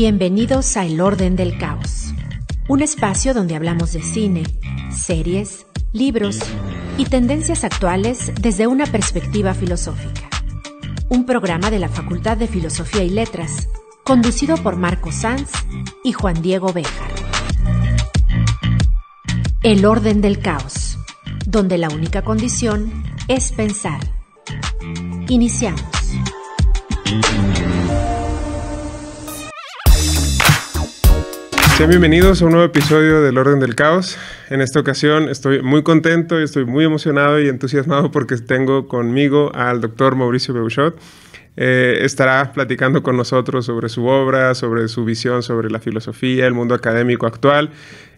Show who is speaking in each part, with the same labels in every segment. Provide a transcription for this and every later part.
Speaker 1: Bienvenidos a El Orden del Caos, un espacio donde hablamos de cine, series, libros y tendencias actuales desde una perspectiva filosófica. Un programa de la Facultad de Filosofía y Letras, conducido por Marco Sanz y Juan Diego Béjar. El Orden del Caos, donde la única condición es pensar. Iniciamos.
Speaker 2: bienvenidos a un nuevo episodio del Orden del Caos. En esta ocasión estoy muy contento y estoy muy emocionado y entusiasmado porque tengo conmigo al doctor Mauricio Beuchot. Eh, estará platicando con nosotros sobre su obra, sobre su visión, sobre la filosofía, el mundo académico actual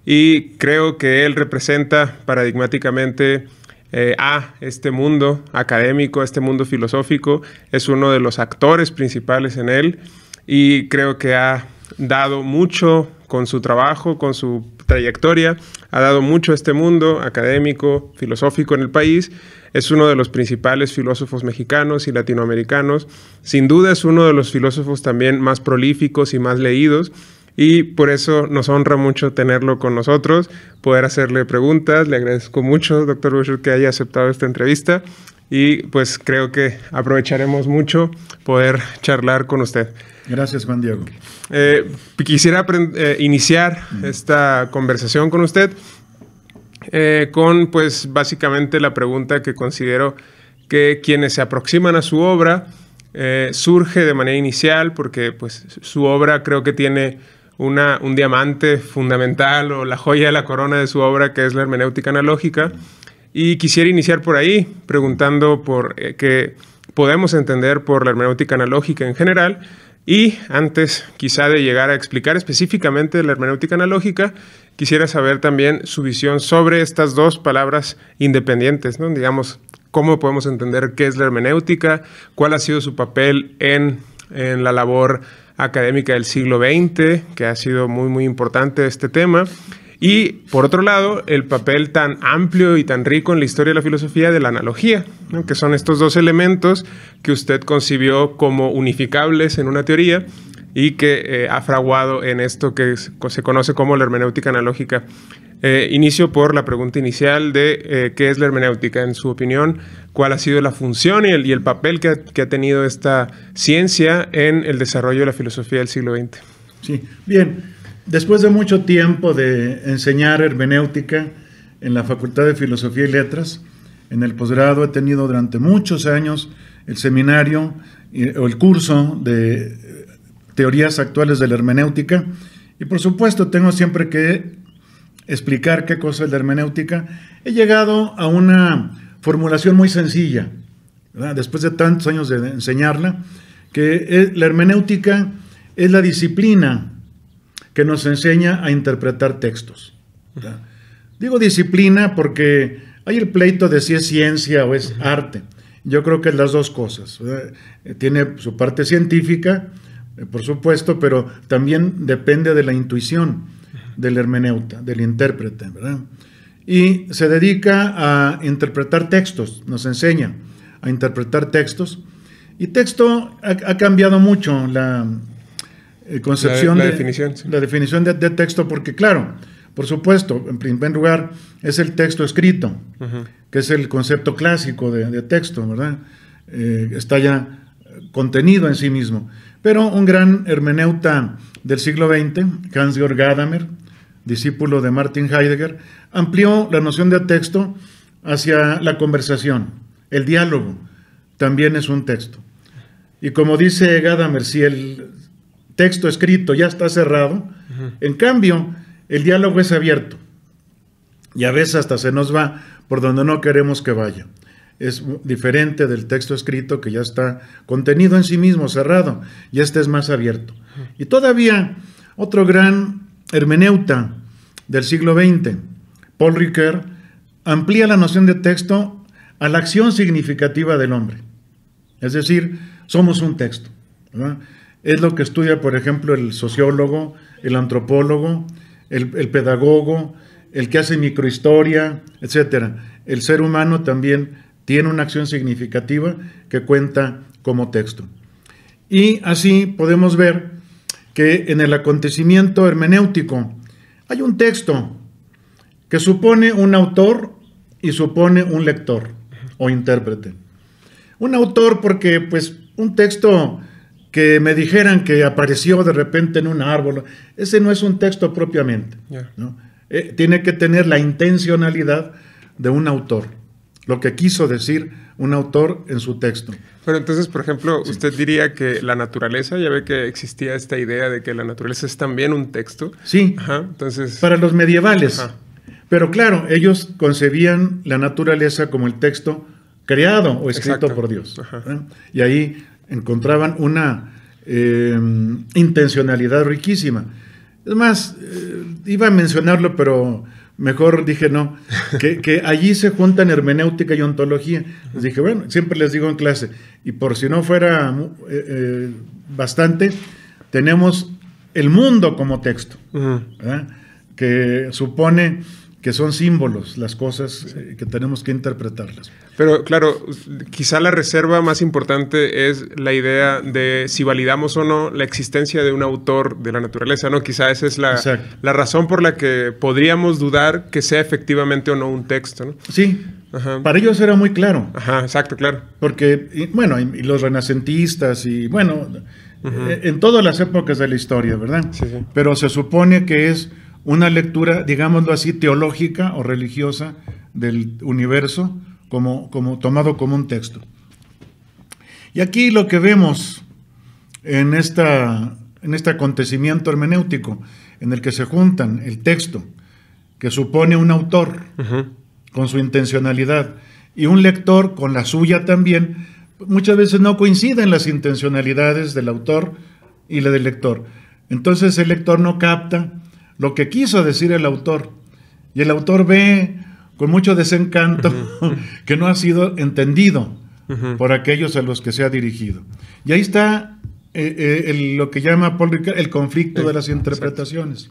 Speaker 2: y creo que él representa paradigmáticamente eh, a este mundo académico, a este mundo filosófico, es uno de los actores principales en él y creo que ha dado mucho con su trabajo, con su trayectoria, ha dado mucho a este mundo académico, filosófico en el país. Es uno de los principales filósofos mexicanos y latinoamericanos. Sin duda es uno de los filósofos también más prolíficos y más leídos. Y por eso nos honra mucho tenerlo con nosotros, poder hacerle preguntas. Le agradezco mucho, doctor Bush, que haya aceptado esta entrevista y pues creo que aprovecharemos mucho poder charlar con usted. Gracias, Juan Diego. Eh, quisiera eh, iniciar esta conversación con usted eh, con, pues, básicamente la pregunta que considero que quienes se aproximan a su obra surge de manera inicial, porque, pues, su obra creo que tiene una, un diamante fundamental o la joya de la corona de su obra, que es la hermenéutica analógica. Y quisiera iniciar por ahí, preguntando por eh, qué podemos entender por la hermenéutica analógica en general. Y antes quizá de llegar a explicar específicamente la hermenéutica analógica, quisiera saber también su visión sobre estas dos palabras independientes, ¿no? digamos, cómo podemos entender qué es la hermenéutica, cuál ha sido su papel en, en la labor académica del siglo XX, que ha sido muy, muy importante este tema, y por otro lado, el papel tan amplio y tan rico en la historia de la filosofía de la analogía, que son estos dos elementos que usted concibió como unificables en una teoría y que eh, ha fraguado en esto que se conoce como la hermenéutica analógica. Eh, inicio por la pregunta inicial de eh, qué es la hermenéutica, en su opinión, cuál ha sido la función y el, papel que que ha tenido esta ciencia en el desarrollo de la filosofía del siglo XX. Sí,
Speaker 3: bien. Después de mucho tiempo de enseñar hermenéutica en la Facultad de Filosofía y Letras, en el posgrado he tenido durante muchos años el seminario o el curso de teorías actuales de la hermenéutica y por supuesto tengo siempre que explicar qué cosa es la hermenéutica. He llegado a una formulación muy sencilla, después de tantos años de enseñarla, que la hermenéutica es la disciplina nos enseña a interpretar textos. Digo disciplina porque hay el pleito de si es ciencia o es arte. Yo creo que es las dos cosas. Eh, tiene su parte científica, eh, por supuesto, pero también depende de la intuición del hermeneuta, del intérprete, Y se dedica a interpretar textos, nos enseña a interpretar textos. Y texto ha cambiado mucho la, eh, concepción. La, de, definición. La definición de, texto, porque claro, por supuesto, en primer lugar, es el texto escrito, que es el concepto clásico de, texto, ¿verdad? Eh, está ya contenido en sí mismo. Pero un gran hermeneuta del siglo XX, Hans-Georg Gadamer, discípulo de Martin Heidegger, amplió la noción de texto hacia la conversación, el diálogo, también es un texto. Y como dice Gadamer, si el texto escrito ya está cerrado. En cambio, el diálogo es abierto. Y a veces hasta se nos va por donde no queremos que vaya. Es diferente del texto escrito que ya está contenido en sí mismo, cerrado, y este es más abierto. Y todavía otro gran hermeneuta del siglo XX, Paul Ricoeur, amplía la noción de texto a la acción significativa del hombre. Es decir, somos un texto. ¿verdad? Es lo que estudia, por ejemplo, el sociólogo, el antropólogo, el, pedagogo, el que hace microhistoria, etc. El ser humano también tiene una acción significativa que cuenta como texto. Y así podemos ver que en el acontecimiento hermenéutico hay un texto que supone un autor y supone un lector o intérprete. Un autor porque pues un texto que me dijeran que apareció de repente en un árbol. Ese no es un texto propiamente. Eh, tiene que tener la intencionalidad de un autor, lo que quiso decir un autor en su texto.
Speaker 2: Pero entonces, por ejemplo, usted diría que la naturaleza, ya ve que existía esta idea de que la naturaleza es también un texto. Sí, entonces... para los medievales.
Speaker 3: Pero claro, ellos concebían la naturaleza como el texto creado o escrito por Dios. Y ahí encontraban una em, intencionalidad riquísima. Es más, eh, iba a mencionarlo, pero mejor dije no, que, allí se juntan hermenéutica y ontología. Les dije, bueno, siempre les digo en clase, y por si no fuera eh, eh, bastante, tenemos el mundo como texto, que supone que son símbolos las cosas eh, que tenemos que interpretarlas.
Speaker 2: Pero claro, quizá la reserva más importante es la idea de si validamos o no la existencia de un autor de la naturaleza, ¿no? Quizá esa es la, la razón por la que podríamos dudar que sea efectivamente o no un texto, ¿no?
Speaker 3: Sí. Para ellos era muy claro.
Speaker 2: Ajá, exacto, claro.
Speaker 3: Porque, bueno, y, los renacentistas y, bueno, en, en todas las épocas de la historia, ¿verdad? Sí, sí. Pero se supone que es una lectura, digámoslo así, teológica o religiosa del universo, como, como, tomado como un texto. Y aquí lo que vemos en, esta, en este acontecimiento hermenéutico, en el que se juntan el texto, que supone un autor con su intencionalidad, y un lector con la suya también, muchas veces no coinciden las intencionalidades del autor y la del lector. Entonces el lector no capta lo que quiso decir el autor. Y el autor ve con mucho desencanto que no ha sido entendido por aquellos a los que se ha dirigido. Y ahí está eh, eh, lo que llama Paul Ricard el conflicto de las interpretaciones.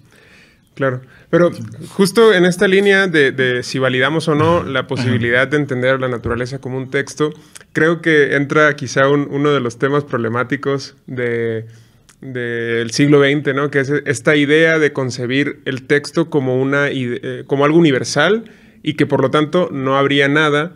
Speaker 2: Claro, pero justo en esta línea de, si validamos o no la posibilidad de entender la naturaleza como un texto, creo que entra quizá uno de los temas problemáticos de, del siglo XX, ¿no? que es esta idea de concebir el texto como, una, eh, como algo universal y que por lo tanto no habría nada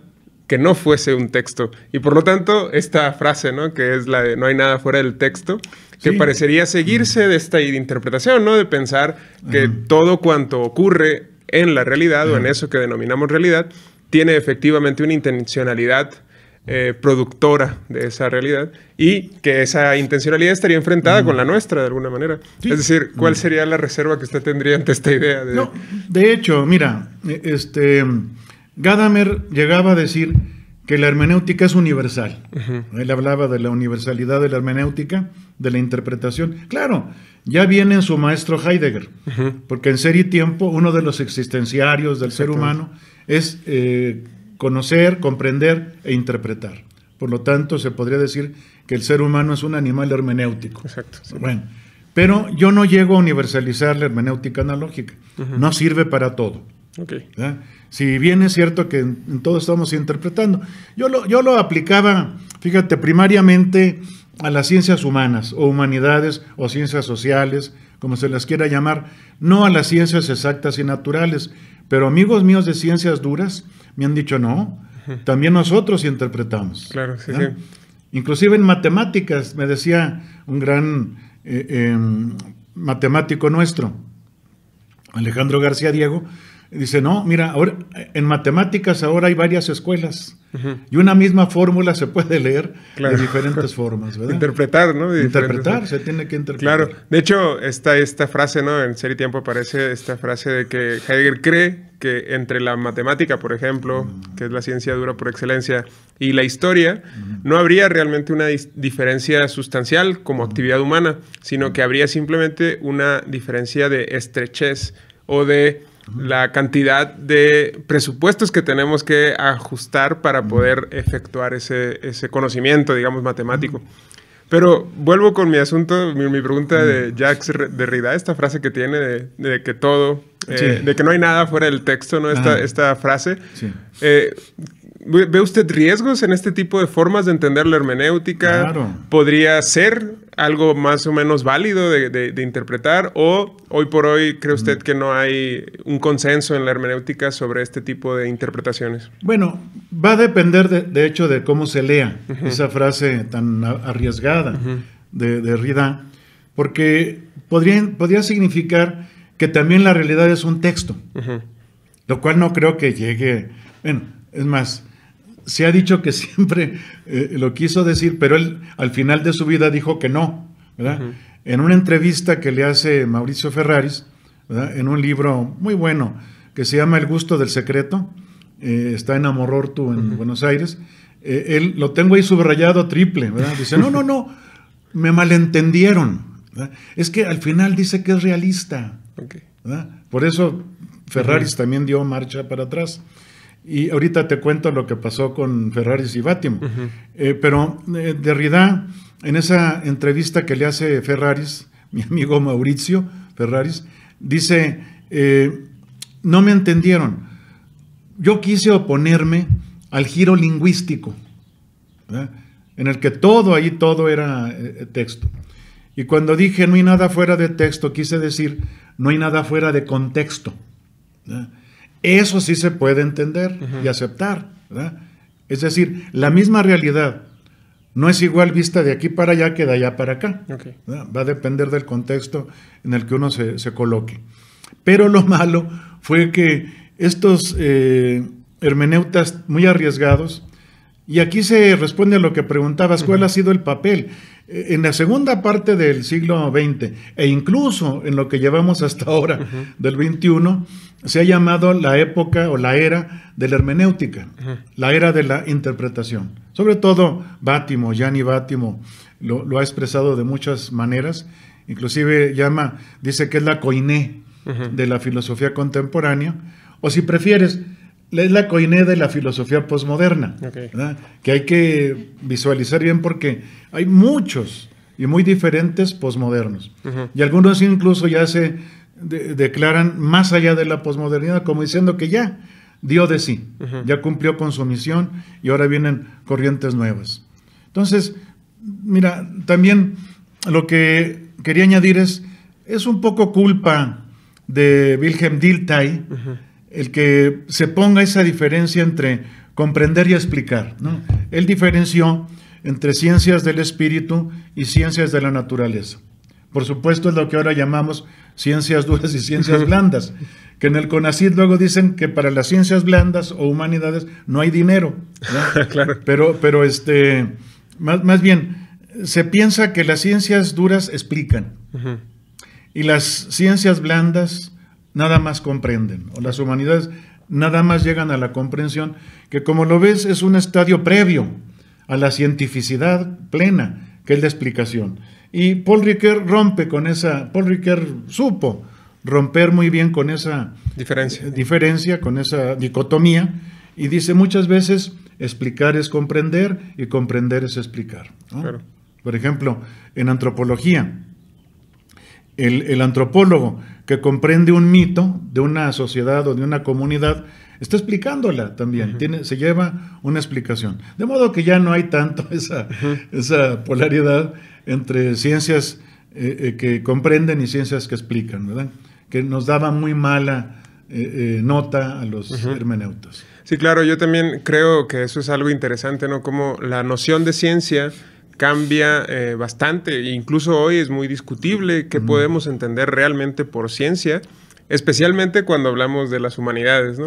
Speaker 2: que no fuese un texto. Y por lo tanto, esta frase, ¿no? que es la de no hay nada fuera del texto, que parecería seguirse de esta interpretación, ¿no? de pensar que todo cuanto ocurre en la realidad o en eso que denominamos realidad, tiene efectivamente una intencionalidad eh, productora de esa realidad y que esa intencionalidad estaría enfrentada con la nuestra de alguna manera. Es decir, ¿cuál sería la reserva que usted tendría ante esta idea? De... No,
Speaker 3: de hecho, mira, e, este, Gadamer llegaba a decir que la hermenéutica es universal. Él hablaba de la universalidad de la hermenéutica, de la interpretación. Claro, ya viene su maestro Heidegger, porque en Ser y Tiempo, uno de los existenciarios del ser humano es eh, conocer, comprender e interpretar. Por lo tanto, se podría decir que el ser humano es un animal hermenéutico. Exacto. Bueno, pero yo no llego a universalizar la hermenéutica analógica. No sirve para todo. Okay. Si bien es cierto que en, en todo estamos interpretando, yo lo, yo lo aplicaba, fíjate, primariamente a las ciencias humanas o humanidades o ciencias sociales, como se las quiera llamar, no a las ciencias exactas y naturales, pero amigos míos de ciencias duras, me han dicho no. También nosotros interpretamos. Claro, sí, Inclusive en matemáticas, me decía un gran eh, em, matemático nuestro, Alejandro García Diego, dice, no, mira, ahora, en matemáticas ahora hay varias escuelas y una misma fórmula se puede leer de diferentes formas, ¿verdad? Interpretar, ¿no? interpretar, se tiene que interpretar. Claro,
Speaker 2: de hecho, está esta frase, ¿no? En Serie Tiempo aparece esta frase de que Heidegger cree que entre la matemática, por ejemplo, mm. que es la ciencia dura por excelencia, y la historia, mm. no habría realmente una diferencia sustancial como mm. actividad humana, sino que habría simplemente una diferencia de estrechez o de la cantidad de presupuestos que tenemos que ajustar para poder efectuar ese, conocimiento, digamos, matemático. Pero vuelvo con mi asunto, mi, pregunta de Jacques Derrida, esta frase que tiene de que todo eh, de que no hay nada fuera del texto, ¿no? Esta, esta frase. Eh, ¿Ve usted riesgos en este tipo de formas de entender la hermenéutica? ¿Podría ser algo más o menos válido de, interpretar? ¿O hoy por hoy cree usted que no hay un consenso en la hermenéutica sobre este tipo de interpretaciones?
Speaker 3: Bueno, va a depender de, de hecho de cómo se lea esa frase tan arriesgada de, Rida, porque podría, podría significar que también la realidad es un texto, lo cual no creo que llegue, bueno, es más, se ha dicho que siempre eh, lo quiso decir, pero él al final de su vida dijo que no, En una entrevista que le hace Mauricio Ferraris, en un libro muy bueno que se llama El gusto del secreto, eh, está en Amorortu, en Buenos Aires, eh, él lo tengo ahí subrayado triple, Dice, no, no, no, me malentendieron. Es que al final dice que es realista. Por eso Ferraris también dio marcha para atrás. Y ahorita te cuento lo que pasó con Ferraris y Batim. Eh, pero eh, Derrida, en esa entrevista que le hace Ferraris, mi amigo Mauricio Ferraris, dice, eh, no me entendieron. Yo quise oponerme al giro lingüístico, en el que todo ahí, todo era texto. Y cuando dije no hay nada fuera de texto, quise decir no hay nada fuera de contexto. Eso sí se puede entender y aceptar. Es decir, la misma realidad no es igual vista de aquí para allá que de allá para acá. Va a depender del contexto en el que uno se, coloque. Pero lo malo fue que estos eh, hermeneutas muy arriesgados, y aquí se responde a lo que preguntabas, ¿cuál ha sido el papel? en la segunda parte del siglo XX e incluso en lo que llevamos hasta ahora del XXI, se ha llamado la época o la era de la hermenéutica, la era de la interpretación. Sobre todo Bátimo, Gianni Bátimo, lo, lo, ha expresado de muchas maneras, inclusive llama, dice que es la coiné de la filosofía contemporánea, o si prefieres, es la coineda de la filosofía posmoderna, que hay que visualizar bien porque hay muchos y muy diferentes posmodernos. Y algunos incluso ya se declaran más allá de la posmodernidad, como diciendo que ya dio de sí, ya cumplió con su misión y ahora vienen corrientes nuevas. Entonces, mira, también lo que quería añadir es, es un poco culpa de Wilhelm Dilthey, el que se ponga esa diferencia entre comprender y explicar. ¿no? Él diferenció entre ciencias del espíritu y ciencias de la naturaleza. Por supuesto es lo que ahora llamamos ciencias duras y ciencias blandas, que en el CONACID luego dicen que para las ciencias blandas o humanidades no hay dinero. claro. Pero, pero este, más, bien, se piensa que las ciencias duras explican y las ciencias blandas nada más comprenden, o las humanidades nada más llegan a la comprensión, que como lo ves es un estadio previo a la cientificidad plena, que es la explicación. Y Paul Ricoeur rompe con esa, Paul Ricoeur supo romper muy bien con esa diferencia, eh, diferencia con esa dicotomía, y dice muchas veces, explicar es comprender y comprender es explicar. Por ejemplo, en antropología, el, el antropólogo que comprende un mito de una sociedad o de una comunidad, está explicándola también, tiene, se lleva una explicación. De modo que ya no hay tanto esa, esa polaridad entre ciencias eh, eh, que comprenden y ciencias que explican, ¿verdad? Que nos daba muy mala eh, nota a los
Speaker 2: Sí, claro, yo también creo que eso es algo interesante, ¿no? Como la noción de ciencia cambia eh, bastante. Incluso hoy es muy discutible qué podemos entender realmente por ciencia, especialmente cuando hablamos de las humanidades,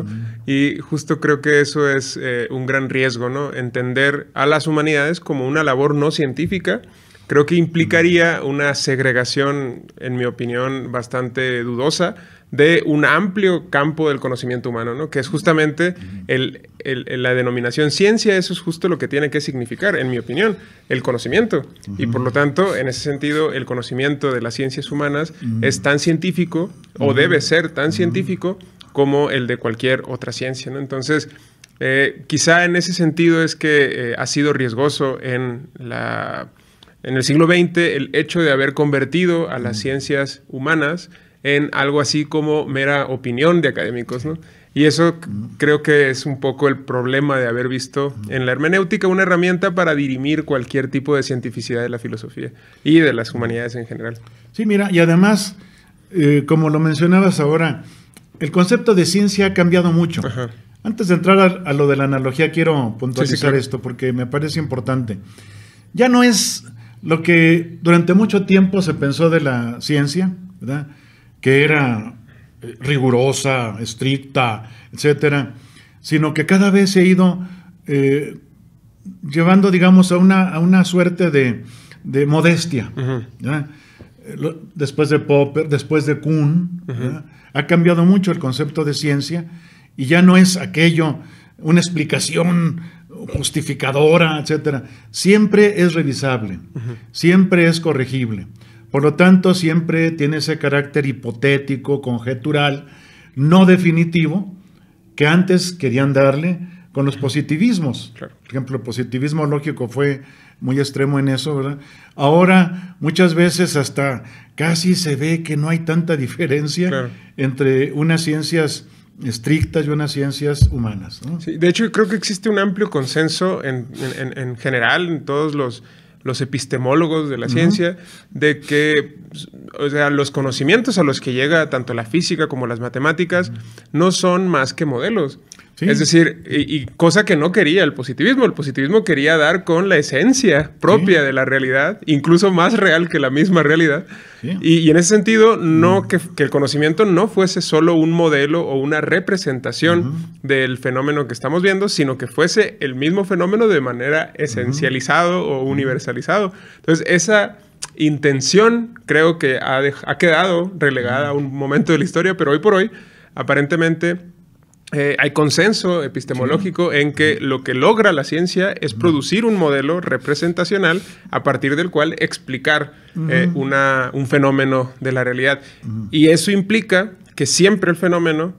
Speaker 2: Y justo creo que eso es eh, un gran riesgo, ¿no? Entender a las humanidades como una labor no científica. Creo que implicaría una segregación, en mi opinión, bastante dudosa, de un amplio campo del conocimiento humano, ¿no? que es justamente la denominación ciencia, eso es justo lo que tiene que significar, en mi opinión, el conocimiento. Y por lo tanto, en ese sentido, el conocimiento de las ciencias humanas es tan científico o debe ser tan científico como el de cualquier otra ciencia. Entonces, eh, quizá en ese sentido es que eh, ha sido riesgoso En el siglo XX, el hecho de haber convertido a las ciencias humanas en algo así como mera opinión de académicos, ¿no? Y eso creo que es un poco el problema de haber visto en la hermenéutica una herramienta para dirimir cualquier tipo de cientificidad de la filosofía y de las humanidades en general.
Speaker 3: Sí, mira, y además, eh, como lo mencionabas ahora, el concepto de ciencia ha cambiado mucho. Antes de entrar a, lo de la analogía, quiero puntualizar esto porque me parece importante. Ya no es lo que durante mucho tiempo se pensó de la ciencia, ¿verdad? que era eh, rigurosa, estricta, etcétera, sino que cada vez se ha ido eh, llevando, digamos, a una, suerte de, modestia. Eh, después de Popper, después de Kuhn, ha cambiado mucho el concepto de ciencia y ya no es aquello, una explicación justificadora, etcétera. Siempre es revisable, siempre es corregible. Por lo tanto, siempre tiene ese carácter hipotético, conjetural, no definitivo, que antes querían darle con los positivismos. Por ejemplo, el positivismo lógico fue muy extremo en eso, ¿verdad? Ahora muchas veces hasta casi se ve que no hay tanta diferencia entre unas ciencias estrictas y unas ciencias humanas. de
Speaker 2: hecho, creo que existe un amplio consenso en general en todos los los epistemólogos de la ciencia, de que o sea, los conocimientos a los que llega tanto la física como las matemáticas no son más que modelos.
Speaker 1: Es decir,
Speaker 2: y, cosa que no quería el positivismo. El positivismo quería dar con la esencia propia de la realidad, incluso más real que la misma realidad. Y, en ese sentido, no mm. que, el conocimiento no fuese solo un modelo o una representación del fenómeno que estamos viendo, sino que fuese el mismo fenómeno de manera esencializado o universalizado. Entonces, esa intención creo que ha, ha quedado relegada a un momento de la historia, pero hoy por hoy, aparentemente eh, hay consenso epistemológico en que lo que logra la ciencia es producir un modelo representacional a partir del cual explicar eh, un fenómeno de la realidad. Y eso implica que siempre el fenómeno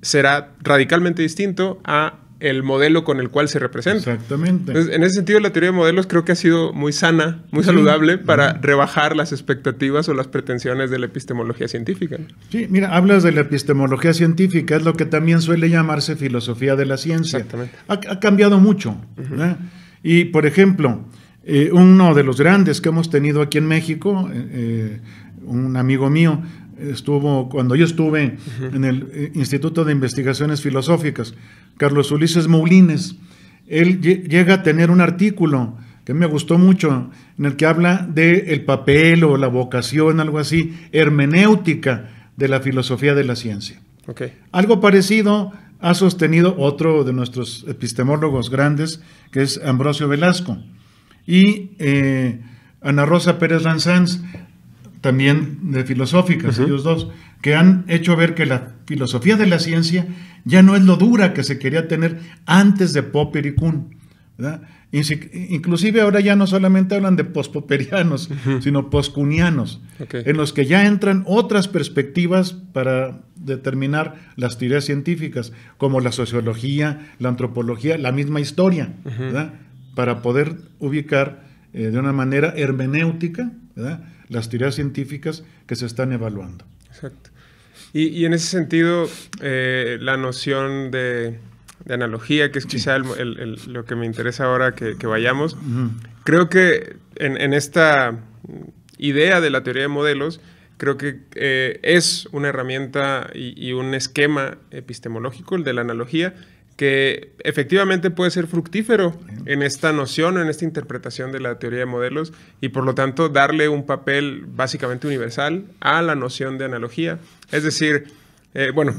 Speaker 2: será radicalmente distinto a el modelo con el cual se representa.
Speaker 3: Exactamente. en
Speaker 2: ese sentido, la teoría de modelos creo que ha sido muy sana, muy saludable para rebajar las expectativas o las pretensiones de la epistemología científica.
Speaker 3: Sí, mira, hablas de la epistemología científica, es lo que también suele llamarse filosofía de la ciencia. Exactamente. Ha, cambiado mucho. Y, por ejemplo, eh, uno de los grandes que hemos tenido aquí en México, eh, eh, un amigo mío, estuvo, cuando yo estuve en el eh, Instituto de Investigaciones Filosóficas, Carlos Ulises Moulines, él llega a tener un artículo que me gustó mucho, en el que habla del el papel o la vocación, algo así, hermenéutica de la filosofía de la ciencia. Algo parecido ha sostenido otro de nuestros epistemólogos grandes, que es Ambrosio Velasco, y eh, Ana Rosa Pérez Lanzanz también de filosóficas, ellos dos, que han hecho ver que la filosofía de la ciencia ya no es lo dura que se quería tener antes de Popper y Kuhn. Inclusive ahora ya no solamente hablan de pospoperianos, sino poscunianos, en los que ya entran otras perspectivas para determinar las teorías científicas, como la sociología, la antropología, la misma historia, para poder ubicar eh, de una manera hermenéutica ¿verdad? las teorías científicas que se están evaluando.
Speaker 2: Exacto. Y, y en ese sentido, eh, la noción de, analogía, que es quizá lo que me interesa ahora que, vayamos, creo que en, en, esta idea de la teoría de modelos, creo que eh, es una herramienta y, y un esquema epistemológico, el de la analogía, que efectivamente puede ser fructífero en esta noción en esta interpretación de la teoría de modelos y por lo tanto darle un papel básicamente universal a la noción de analogía. Es decir, eh, bueno,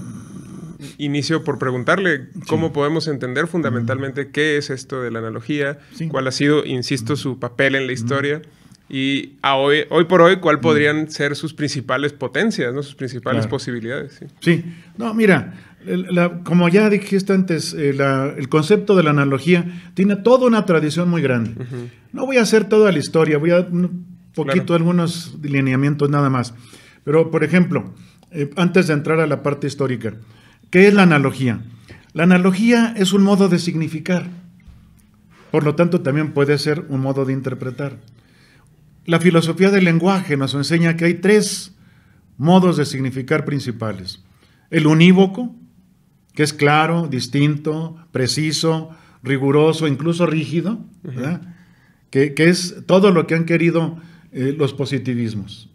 Speaker 2: inicio por preguntarle cómo podemos entender fundamentalmente qué es esto de la analogía, cuál ha sido, insisto, su papel en la historia y hoy, por hoy cuál podrían ser sus principales potencias, ¿no? sus principales posibilidades.
Speaker 3: sí, no, mira, como ya dijiste antes, eh, el concepto de la analogía tiene toda una tradición muy grande. No voy a hacer toda la historia, voy a un poquito algunos delineamientos nada más. Pero, por ejemplo, eh, antes de entrar a la parte histórica, ¿qué es la analogía? La analogía es un modo de significar. Por lo tanto, también puede ser un modo de interpretar. La filosofía del lenguaje nos enseña que hay tres modos de significar principales. El unívoco, que es claro, distinto, preciso, riguroso, incluso rígido, Que, es todo lo que han querido eh, los positivismos.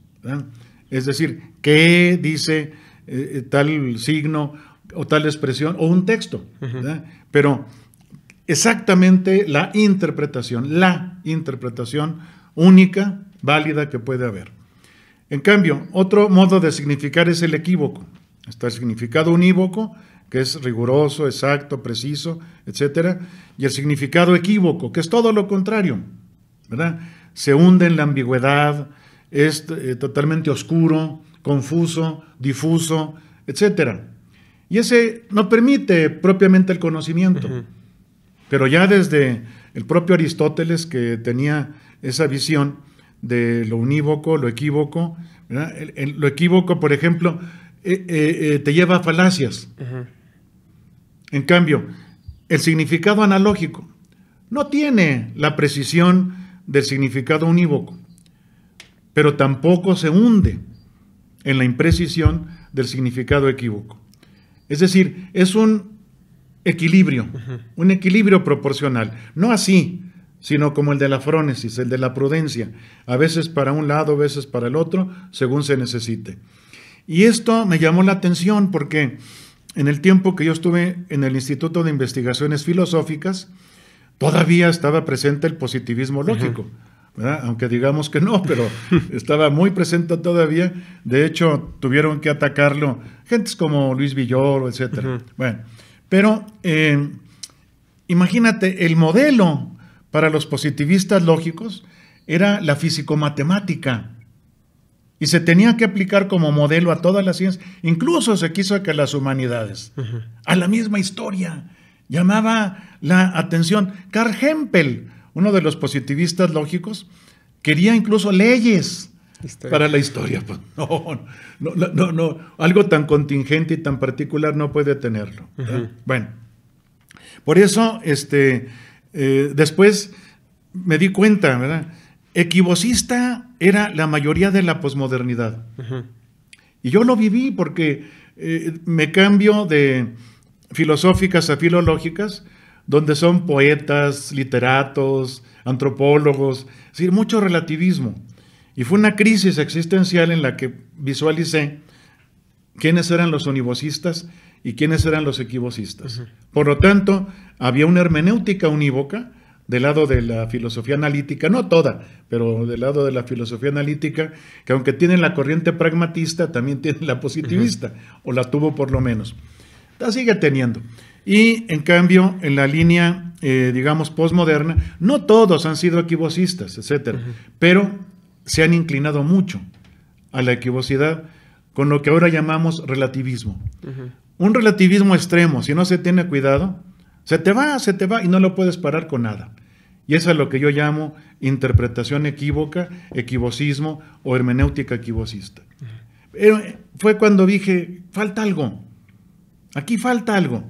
Speaker 3: Es decir, ¿qué dice eh, tal signo o tal expresión o un texto? Pero exactamente la interpretación, la interpretación única, válida que puede haber. En cambio, otro modo de significar es el equívoco. Está el significado unívoco, que es riguroso, exacto, preciso, etc. Y el significado equívoco, que es todo lo contrario, ¿verdad? Se hunde en la ambigüedad, es eh, totalmente oscuro, confuso, difuso, etc. Y ese no permite propiamente el conocimiento. Pero ya desde el propio Aristóteles, que tenía esa visión de lo unívoco, lo equívoco, lo equívoco, por ejemplo, eh, eh, te lleva a falacias. En cambio, el significado analógico no tiene la precisión del significado unívoco, pero tampoco se hunde en la imprecisión del significado equívoco. Es decir, es un equilibrio, un equilibrio proporcional, no así, sino como el de la frónesis, el de la prudencia, a veces para un lado, a veces para el otro, según se necesite. Y esto me llamó la atención porque en el tiempo que yo estuve en el Instituto de Investigaciones Filosóficas, todavía estaba presente el positivismo lógico. Aunque digamos que no, pero estaba muy presente todavía. De hecho, tuvieron que atacarlo gentes como Luis Villoro, etc. Bueno, pero eh, imagínate, el modelo para los positivistas lógicos era la físico-matemática y se tenía que aplicar como modelo a todas las ciencias, incluso se quiso que las humanidades, a la misma historia. Llamaba la atención. Karl Hempel, uno de los positivistas lógicos, quería incluso leyes
Speaker 2: para la historia. Pues,
Speaker 3: no, no, no, algo tan contingente y tan particular no puede tenerlo. Bueno, por eso este, eh, después me di cuenta, ¿verdad? Equivocista era la mayoría de la posmodernidad. Y yo lo viví porque eh, me cambio de filosóficas a filológicas, donde son poetas, literatos, antropólogos, es decir, mucho relativismo. Y fue una crisis existencial en la que visualicé quiénes eran los univocistas y quiénes eran los equivocistas. Por lo tanto, había una hermenéutica unívoca del lado de la filosofía analítica, no toda, pero del lado de la filosofía analítica, que aunque tiene la corriente pragmatista, también tiene la positivista, o la tuvo por lo menos. La sigue teniendo. Y en cambio, en la línea, eh, digamos, posmoderna, no todos han sido equivocistas, etcétera, pero se han inclinado mucho a la equivocidad con lo que ahora llamamos relativismo. Un relativismo extremo, si no se tiene cuidado, se te va, se te va y no lo puedes parar con nada. Y eso es lo que yo llamo interpretación equívoca, equivocismo o hermenéutica equivocista. fue cuando dije, falta algo, aquí falta algo.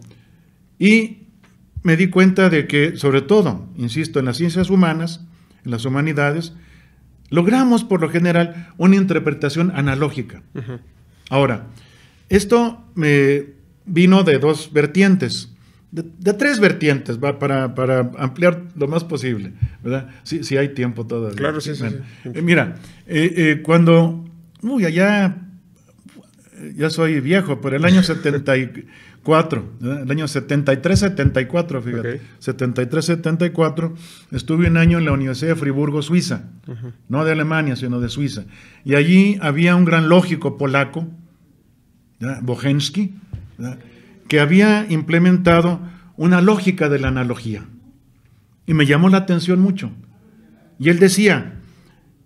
Speaker 3: Y me di cuenta de que, sobre todo, insisto, en las ciencias humanas, en las humanidades, logramos por lo general una interpretación analógica. Ahora, esto me vino de dos vertientes de, tres vertientes, ¿va? Para, para, ampliar lo más posible, Si, si hay tiempo todavía. Claro, sí, sí. Eh, mira, eh, eh, cuando, uy, allá, ya soy viejo, por el año 74, ¿verdad? el año 73, 74, fíjate, 73, 74, estuve un año en la Universidad de Friburgo, Suiza, no de Alemania, sino de Suiza, y allí había un gran lógico polaco, ¿verdad? Bohensky, ¿verdad? que había implementado una lógica de la analogía. Y me llamó la atención mucho. Y él decía,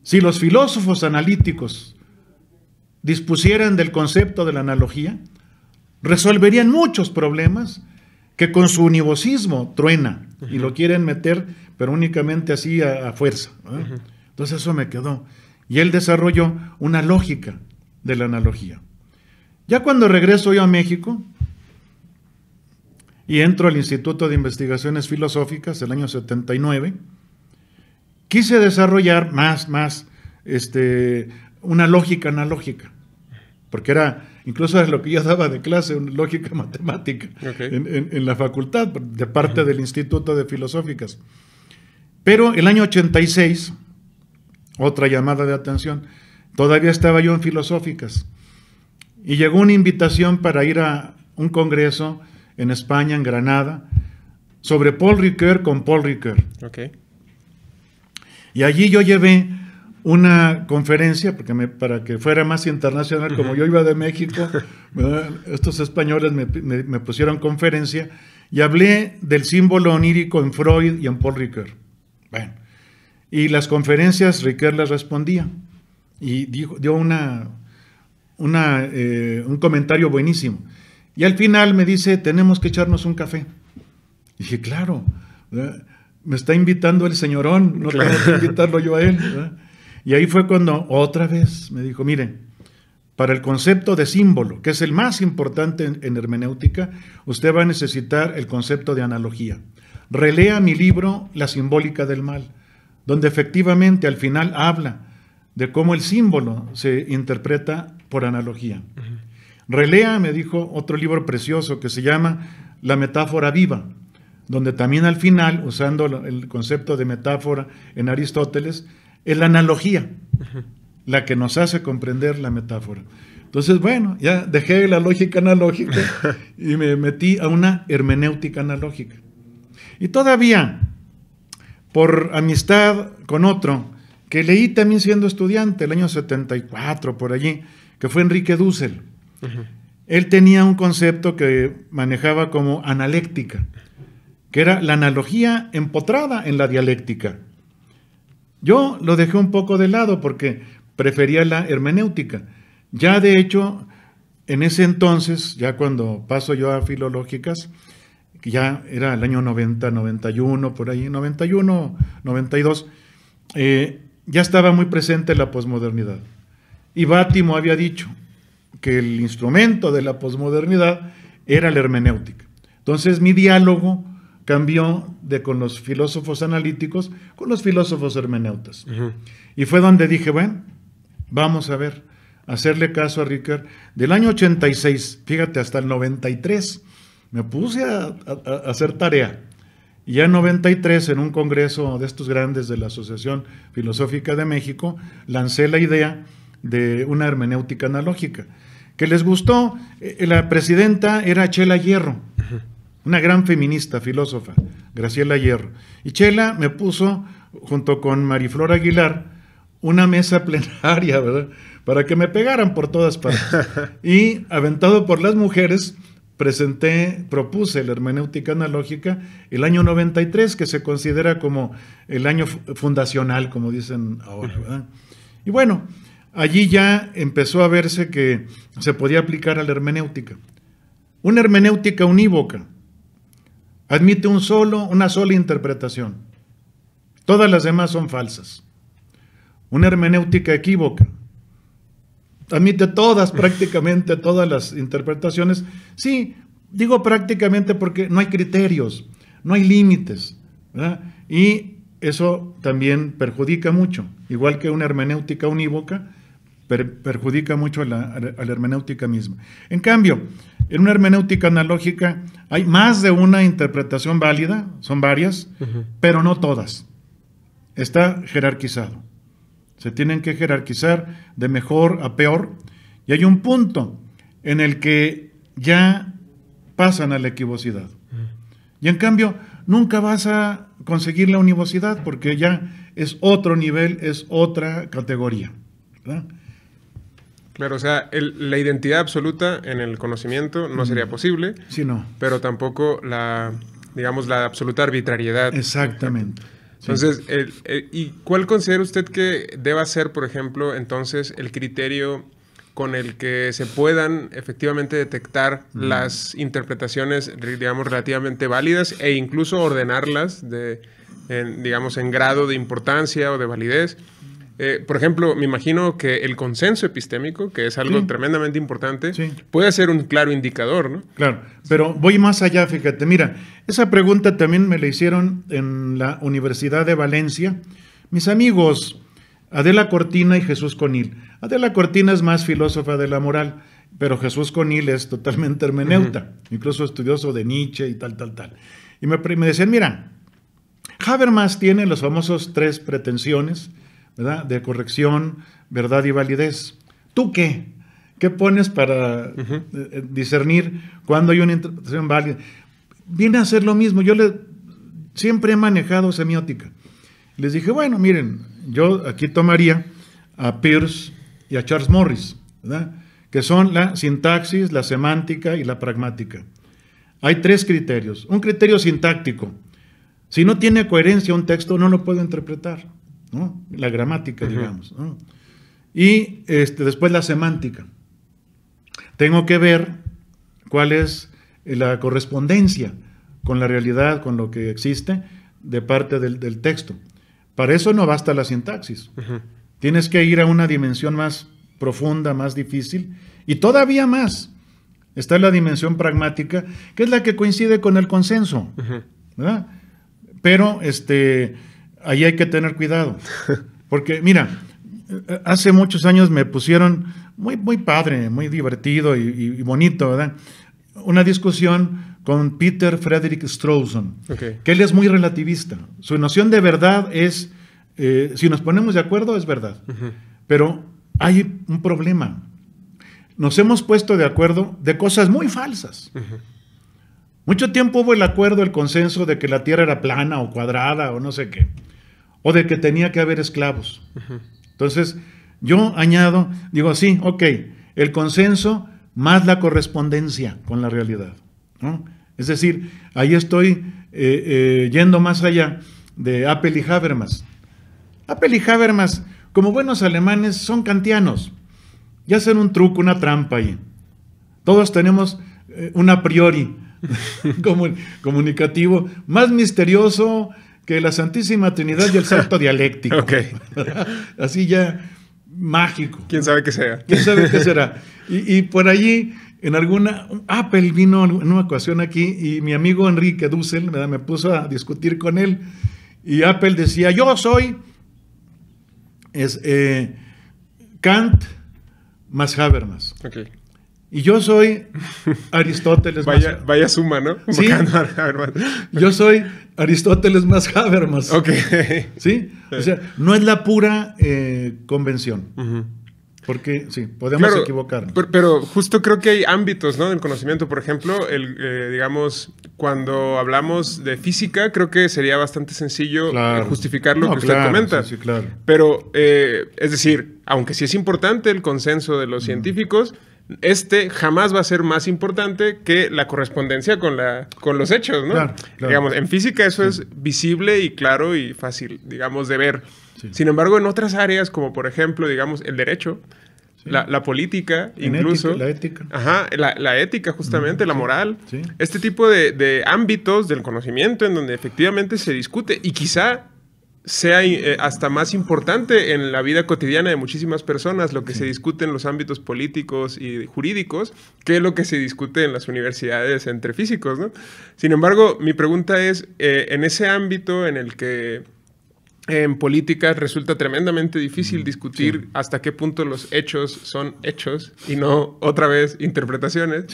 Speaker 3: si los filósofos analíticos dispusieran del concepto de la analogía, resolverían muchos problemas que con su univocismo truena y lo quieren meter, pero únicamente así a, fuerza. Entonces eso me quedó. Y él desarrolló una lógica de la analogía. Ya cuando regreso yo a México, y entro al Instituto de Investigaciones Filosóficas el año 79. Quise desarrollar más, más, este, una lógica analógica, porque era incluso lo que yo daba de clase, lógica matemática en, la facultad, de parte del Instituto de Filosóficas. Pero el año 86, otra llamada de atención, todavía estaba yo en Filosóficas, y llegó una invitación para ir a un congreso en España, en Granada, sobre Paul Ricoeur con Paul Ricoeur. Okay. Y allí yo llevé una conferencia, porque me, para que fuera más internacional, como yo iba de México, estos españoles me, pusieron conferencia y hablé del símbolo onírico en Freud y en Paul Ricoeur. Bueno, y las conferencias Ricoeur las respondía y dijo, dio una, una eh, un comentario buenísimo. Y al final me dice, tenemos que echarnos un café. Y dije, claro, me está invitando el señorón, no tengo que invitarlo yo a él. Y ahí fue cuando otra vez me dijo, miren, para el concepto de símbolo, que es el más importante en, hermenéutica, usted va a necesitar el concepto de analogía. Relea mi libro La simbólica del mal, donde efectivamente al final habla de cómo el símbolo se interpreta por analogía. Relea, me dijo, otro libro precioso que se llama La metáfora viva, donde también al final, usando el concepto de metáfora en Aristóteles, es la analogía la que nos hace comprender la metáfora. Entonces, bueno, ya dejé la lógica analógica y me metí a una hermenéutica analógica. Y todavía, por amistad con otro, que leí también siendo estudiante, el año 74, por allí, que fue Enrique Dussel, él tenía un concepto que manejaba como analéctica, que era la analogía empotrada en la dialéctica. Yo lo dejé un poco de lado porque prefería la hermenéutica. Ya de hecho, en ese entonces, ya cuando paso yo a filológicas, que ya era el año 90, 91, por ahí, 91, 92, eh, ya estaba muy presente la posmodernidad. Y Bátimo había dicho, que el instrumento de la posmodernidad era la hermenéutica. Entonces mi diálogo cambió de con los filósofos analíticos, con los filósofos hermeneutas. Y fue donde dije, bueno, vamos a ver, hacerle caso a Ricker. Del año 86, fíjate, hasta el 93, me puse a, hacer tarea. Y ya en 93, en un congreso de estos grandes de la Asociación Filosófica de México, lancé la idea de una hermenéutica analógica que les gustó. Eh, la presidenta era Chela Hierro, una gran feminista, filósofa, Graciela Hierro. Y Chela me puso, junto con Mariflor Aguilar, una mesa plenaria, ¿verdad? Para que me pegaran por todas partes. Y aventado por las mujeres, presenté, propuse la hermenéutica analógica el año 93, que se considera como el año fundacional, como dicen ahora. Y bueno, allí ya empezó a verse que se podía aplicar a la hermenéutica. Una hermenéutica unívoca admite un solo, una sola interpretación. Todas las demás son falsas. Una hermenéutica equívoca admite todas, prácticamente todas las interpretaciones. Sí, digo prácticamente porque no hay criterios, no hay límites. Y eso también perjudica mucho, igual que una hermenéutica unívoca perjudica mucho a la, hermenéutica misma. En cambio, en una hermenéutica analógica hay más de una interpretación válida, son varias, pero no todas. Está jerarquizado. Se tienen que jerarquizar de mejor a peor. Y hay un punto en el que ya pasan a la equivocidad. Y en cambio, nunca vas a conseguir la univocidad porque ya es otro nivel, es otra categoría.
Speaker 1: ¿verdad?
Speaker 2: Claro, o sea, la identidad absoluta en el conocimiento no sería posible. Sí, Pero tampoco la, digamos, la absoluta arbitrariedad.
Speaker 3: Exactamente. Entonces,
Speaker 2: eh, ¿y cuál considera usted que deba ser, por ejemplo, entonces el criterio con el que se puedan efectivamente detectar las interpretaciones, digamos, relativamente válidas e incluso ordenarlas, de, digamos, en grado de importancia o de validez? Eh, por ejemplo, me imagino que el consenso epistémico, que es algo tremendamente importante, puede ser un claro indicador, ¿no?
Speaker 3: Claro, pero voy más allá, fíjate. Mira, esa pregunta también me la hicieron en la Universidad de Valencia. Mis amigos, Adela Cortina y Jesús Conil. Adela Cortina es más filósofa de la moral, pero Jesús Conil es totalmente hermeneuta, incluso estudioso de Nietzsche y tal, tal, tal. Y me, me decían, mira, Habermas tiene los famosos tres pretensiones de corrección, verdad y validez. ¿Tú qué? ¿Qué pones para eh, eh, discernir cuando hay una interpretación válida? Viene a ser lo mismo. Yo siempre he manejado semiótica. Les dije, bueno, miren, yo aquí tomaría a Pierce y a Charles Morris, que son la sintaxis, la semántica y la pragmática. Hay tres criterios. Un criterio sintáctico. Si no tiene coherencia un texto, no lo puedo interpretar la gramática, digamos. Y este, después la semántica. Tengo que ver cuál es eh, la correspondencia con la realidad, con lo que existe de parte del, texto. Para eso no basta la sintaxis. Tienes que ir a una dimensión más profunda, más difícil, y todavía más. Está la dimensión pragmática, que es la que coincide con el consenso. Pero este, ahí hay que tener cuidado. Porque, mira, hace muchos años me pusieron muy, muy padre, muy divertido y, bonito, ¿verdad? Una discusión con Peter Frederick Strawson, que él es muy relativista. Su noción de verdad es, eh, si nos ponemos de acuerdo, es verdad. Pero hay un problema. Nos hemos puesto de acuerdo de cosas muy falsas. Mucho tiempo hubo el acuerdo, el consenso de que la Tierra era plana o cuadrada o no sé qué o de que tenía que haber esclavos. Entonces, yo añado, digo, sí, ok, el consenso más la correspondencia con la realidad. Es decir, ahí estoy eh, eh, yendo más allá de Apple y Habermas. Apple y Habermas, como buenos alemanes, son kantianos. Ya hacen un truco, una trampa ahí. Todos tenemos eh, un a priori comunicativo más misterioso, que la Santísima Trinidad y el salto dialéctico. Así ya mágico. ¿Quién
Speaker 2: sabe qué será? ¿Quién sabe qué será?
Speaker 3: Y, por allí, en alguna... Apple vino en una ocasión aquí y mi amigo Enrique Dussel me puso a discutir con él y Apple decía, yo soy es, eh, Kant más Habermas. Ok. Y yo soy Aristóteles vaya, más...
Speaker 2: Vaya suma, ¿no?
Speaker 3: Sí. yo soy
Speaker 2: Aristóteles más Habermas. Ok.
Speaker 3: ¿Sí? O sea, no es la pura eh, convención. Porque sí, podemos equivocarnos.
Speaker 2: Pero, justo creo que hay ámbitos ¿no? del conocimiento. Por ejemplo, el, eh, digamos, cuando hablamos de física, creo que sería bastante sencillo eh, justificar lo que usted comenta. Sí, claro. Pero, es decir, aunque sí es importante el consenso de los científicos, este jamás va a ser más importante que la correspondencia con, la, con los hechos, ¿no? Digamos, en física eso es visible y claro y fácil, digamos, de ver. Sin embargo, en otras áreas, como por ejemplo, digamos, el derecho, la, política, incluso. la ética. Ajá, la, ética, justamente, la moral. Este tipo de, de ámbitos del conocimiento en donde efectivamente se discute y quizá sea eh, hasta más importante en la vida cotidiana de muchísimas personas lo que se discute en los ámbitos políticos y jurídicos que lo que se discute en las universidades entre físicos. Sin embargo, mi pregunta es, eh, en ese ámbito en el que en política resulta tremendamente difícil discutir hasta qué punto los hechos son hechos y no otra vez interpretaciones.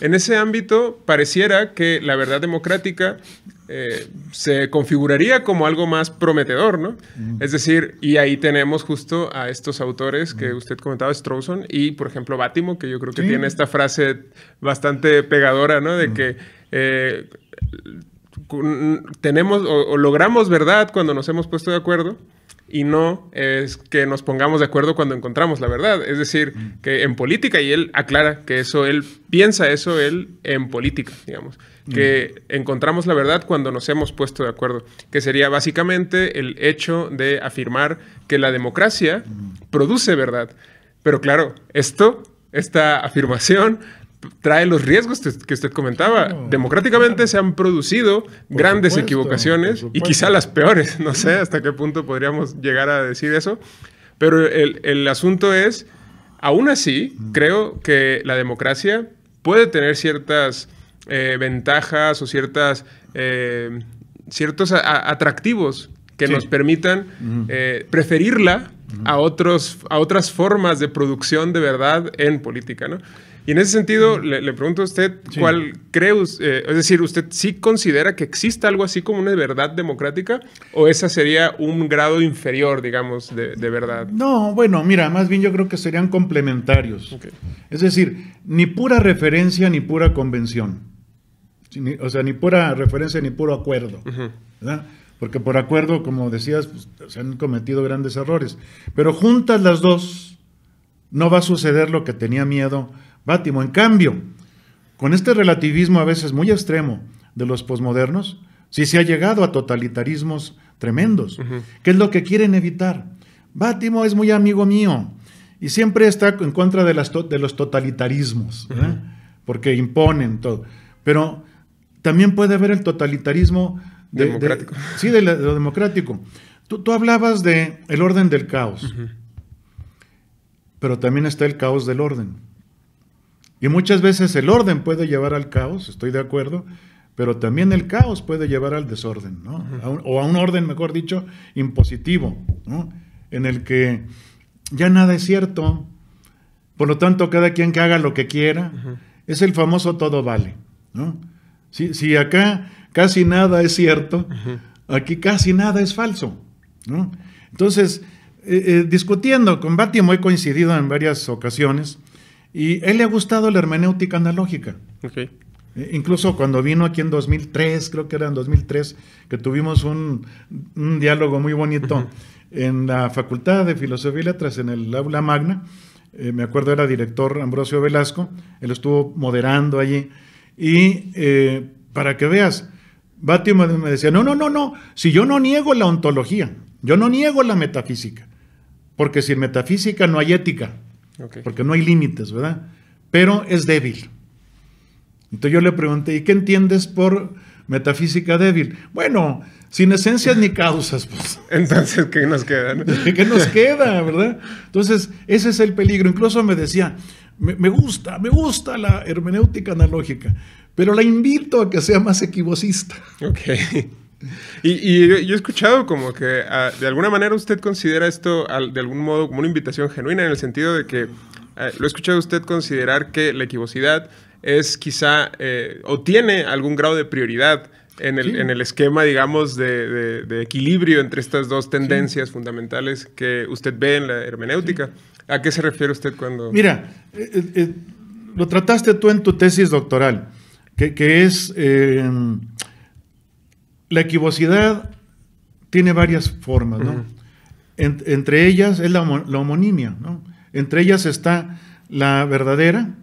Speaker 2: En ese ámbito pareciera que la verdad democrática eh, se configuraría como algo más prometedor, ¿no? Es decir, y ahí tenemos justo a estos autores que usted comentaba, Strawson y, por ejemplo, Bátimo, que yo creo que tiene esta frase bastante pegadora, ¿no? De que eh, tenemos o, logramos verdad cuando nos hemos puesto de acuerdo y no es que nos pongamos de acuerdo cuando encontramos la verdad. Es decir, que en política, y él aclara que eso, él piensa eso, él en política, digamos que encontramos la verdad cuando nos hemos puesto de acuerdo, que sería básicamente el hecho de afirmar que la democracia produce verdad. Pero claro, esto, esta afirmación trae los riesgos que usted comentaba. Democráticamente se han producido grandes equivocaciones y quizá las peores. No sé hasta qué punto podríamos llegar a decir eso. Pero el, el asunto es, aún así, creo que la democracia puede tener ciertas eh, ventajas o ciertas, eh, ciertos atractivos que nos permitan eh, preferirla a, otros, a otras formas de producción de verdad en política. Y en ese sentido, le, pregunto a usted, ¿cuál cree, usted? es decir, usted sí considera que exista algo así como una verdad democrática o esa sería un grado inferior, digamos, de, verdad? No,
Speaker 3: bueno, mira, más bien yo creo que serían complementarios. Es decir, ni pura referencia ni pura convención o sea, ni pura referencia ni puro acuerdo. Porque por acuerdo, como decías, pues, se han cometido grandes errores. Pero juntas las dos, no va a suceder lo que tenía miedo Bátimo. En cambio, con este relativismo a veces muy extremo de los posmodernos, sí se ha llegado a totalitarismos tremendos, ¿Qué que es lo que quieren evitar. Bátimo es muy amigo mío y siempre está en contra de, los totalitarismos, porque imponen todo. Pero también puede haber el totalitarismo democrático. sí, de, lo democrático. Tú, tú, hablabas de orden del caos, pero también está el caos del orden. Y muchas veces el orden puede llevar al caos, estoy de acuerdo, pero también el caos puede llevar al desorden, ¿no? o a un orden, mejor dicho, impositivo, ¿no? en el que ya nada es cierto, por lo tanto cada quien que haga lo que quiera, es el famoso todo vale. ¿no? Si, acá casi nada es cierto, aquí casi nada es falso. Entonces, eh, eh, discutiendo con Bátimo he coincidido en varias ocasiones y él le ha gustado la hermenéutica analógica. Eh, incluso cuando vino aquí en 2003, creo que era en 2003, que tuvimos un, diálogo muy bonito en la Facultad de Filosofía y Letras, en el aula magna. me acuerdo era director Ambrosio Velasco, él estuvo moderando allí y eh, para que veas, Batio me decía, no, no, no, no, si yo no niego la ontología, yo no niego la metafísica, porque sin metafísica no hay ética, porque no hay límites, ¿verdad? Pero es débil. Entonces yo le pregunté, ¿y qué entiendes por metafísica débil? Bueno, sin esencias ni causas. Pues. Entonces, ¿qué nos queda? ¿Qué nos queda, verdad? Entonces, ese es el peligro. Incluso me decía, me, gusta, me gusta la hermenéutica analógica, pero la invito a que sea más equivocista. Ok.
Speaker 2: Y, yo he escuchado como que ah, de alguna manera usted considera esto de algún modo como una invitación genuina en el sentido de que ah, lo he escuchado usted considerar que la equivocidad es quizá eh, o tiene algún grado de prioridad en el, esquema, digamos, de, equilibrio entre estas dos tendencias fundamentales que usted ve en la hermenéutica. ¿A qué se refiere usted cuando...? Mira,
Speaker 3: eh, eh, eh, lo trataste tú en tu tesis doctoral, que, es em, la equivocidad tiene varias formas, ¿no? entre ellas es la, homonimia, ¿no? Entre ellas está la verdadera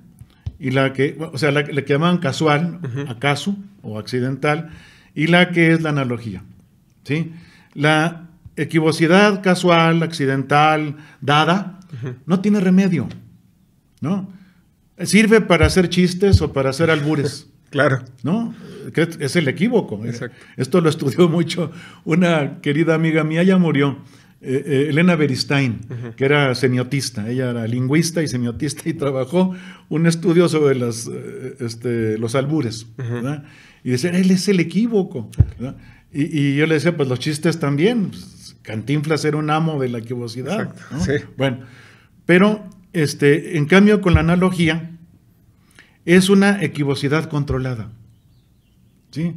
Speaker 3: y la que, o sea, la, que llaman casual, acaso, o accidental, y la que es la analogía, ¿sí? La equivocidad casual, accidental, dada, no tiene remedio, ¿no? Sirve para hacer chistes o para hacer albures. claro. ¿No? Es el equívoco. Esto lo estudió mucho una querida amiga mía, ya murió. Eh, eh, Elena Beristain, que era semiotista, ella era lingüista y semiotista y trabajó un estudio sobre eh, este, los albures. Y decía, él es el equívoco. Y, yo le decía, pues los chistes también. cantinfla pues, Cantinflas era un amo de la equivocidad. ¿no? Sí. Bueno, pero, este, en cambio, con la analogía, es una equivocidad controlada. ¿sí?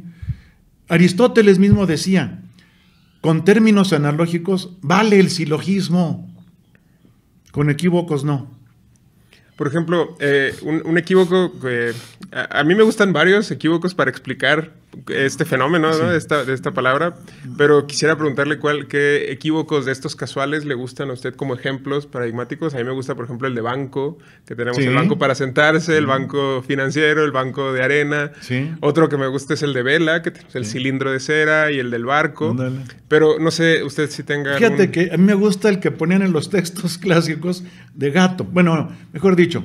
Speaker 3: Aristóteles mismo decía, con términos analógicos vale el silogismo, con equívocos no.
Speaker 2: Por ejemplo, eh, un, equívoco, eh, a, mí me gustan varios equívocos para explicar este fenómeno, de, esta, de esta, palabra, pero quisiera preguntarle cuál, qué equívocos de estos casuales le gustan a usted como ejemplos paradigmáticos. A mí me gusta, por ejemplo, el de banco, que tenemos el banco para sentarse, el banco financiero, el banco de arena. Otro que me gusta es el de vela, que es el cilindro de cera y el del barco. Pero no sé, usted si tenga... Fíjate
Speaker 3: que a mí me gusta el que ponían en los textos clásicos de gato. Bueno, mejor dicho,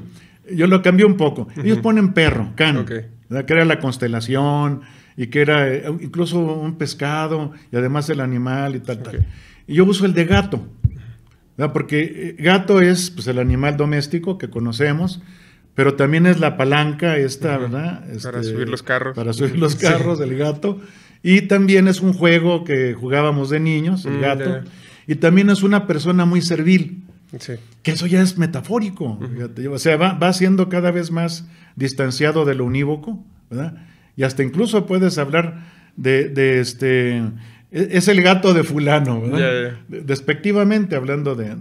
Speaker 3: yo lo cambié un poco. Ellos ponen perro, can, que era la constelación, y que era eh, incluso un pescado y además el animal y tal, tal. Y yo uso el de gato, porque eh, gato es pues, el animal doméstico que conocemos, pero también es la palanca esta, ¿verdad? para este, subir los carros. Para subir los carros, del gato. Y también es un juego que jugábamos de niños, el mm, gato. Y también es una persona muy servil. Sí. Que eso ya es metafórico. O sea, va, va siendo cada vez más distanciado de lo unívoco, ¿verdad? y hasta incluso puedes hablar de, este, e, es el gato de fulano, ¿verdad? Despectivamente hablando de,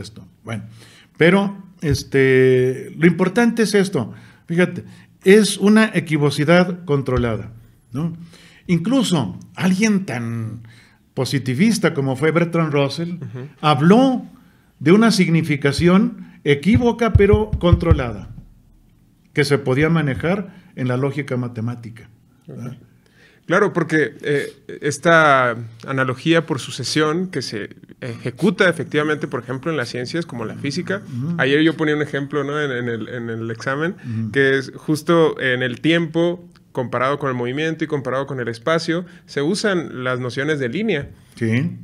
Speaker 3: esto. Bueno, pero este, lo importante es esto, fíjate, es una equivocidad controlada, Incluso alguien tan positivista como fue Bertrand Russell, habló de una significación equívoca pero controlada, que se podía manejar en la lógica matemática.
Speaker 2: Claro, porque eh, esta analogía por sucesión que se ejecuta efectivamente, por ejemplo, en las ciencias como la física. Ayer yo ponía un ejemplo ¿no? en, el, examen, que es justo en el tiempo comparado con el movimiento y comparado con el espacio, se usan las nociones de línea.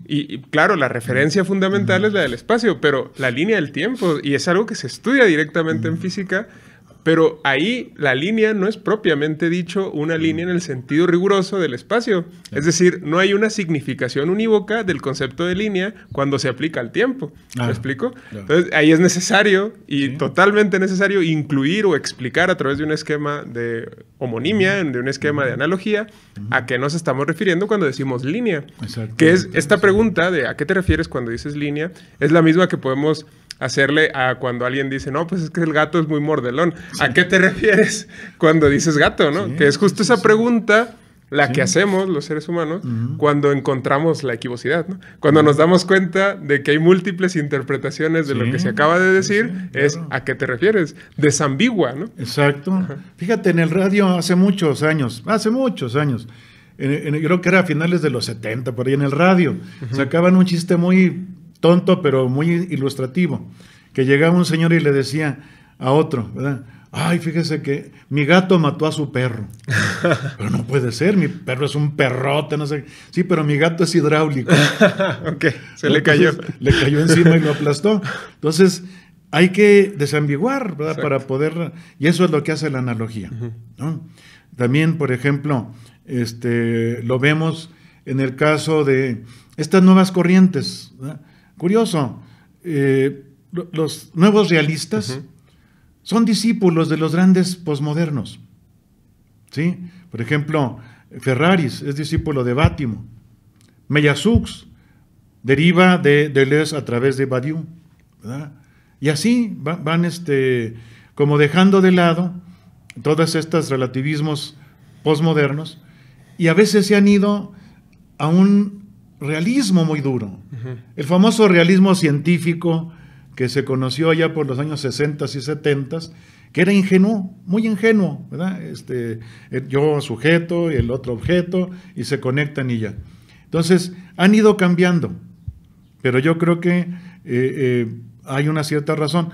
Speaker 2: Y, claro, la referencia fundamental es la del espacio, pero la línea del tiempo, y es algo que se estudia directamente en física, pero ahí la línea no es propiamente dicho una mm. línea en el sentido riguroso del espacio. Es decir, no hay una significación unívoca del concepto de línea cuando se aplica al tiempo. ¿Me ah, explico? Entonces ahí es necesario y totalmente necesario incluir o explicar a través de un esquema de homonimia, de un esquema de analogía, a qué nos estamos refiriendo cuando decimos línea. Que es esta pregunta de a qué te refieres cuando dices línea, es la misma que podemos hacerle a cuando alguien dice, no, pues es que el gato es muy mordelón. ¿A qué te refieres cuando dices gato, no? que es justo esa pregunta la que hacemos los seres humanos cuando encontramos la equivocidad, ¿no? Cuando nos damos cuenta de que hay múltiples interpretaciones de lo que se acaba de decir, es a qué te refieres, desambigua, ¿no? Exacto. Fíjate, en
Speaker 3: el radio hace muchos años, hace muchos años, creo que era a finales de los 70, por ahí en el radio, sacaban un chiste muy tonto, pero muy ilustrativo, que llegaba un señor y le decía a otro, ¿verdad? Ay, fíjese que mi gato mató a su perro. Pero no puede ser, mi perro es un perrote, no sé. Sí, pero mi gato es hidráulico. ok, se le cayó. Le cayó encima y lo aplastó. Entonces, hay que desambiguar, ¿verdad? Para poder. Y eso es lo que hace la analogía. ¿no? También, por ejemplo, este, lo vemos en el caso de estas nuevas corrientes. ¿verdad? Curioso, eh, los nuevos realistas son discípulos de los grandes posmodernos. ¿sí? Por ejemplo, Ferraris es discípulo de Bátimo. Meyasux deriva de Deleuze a través de Badiou. Y así van este, como dejando de lado todos estos relativismos posmodernos y a veces se han ido a un realismo muy duro. El famoso realismo científico que se conoció allá por los años 60 y 70, que era ingenuo, muy ingenuo, ¿verdad? Este, eh, yo sujeto y el otro objeto y se conectan y ya. Entonces, han ido cambiando, pero yo creo que eh, eh, hay una cierta razón.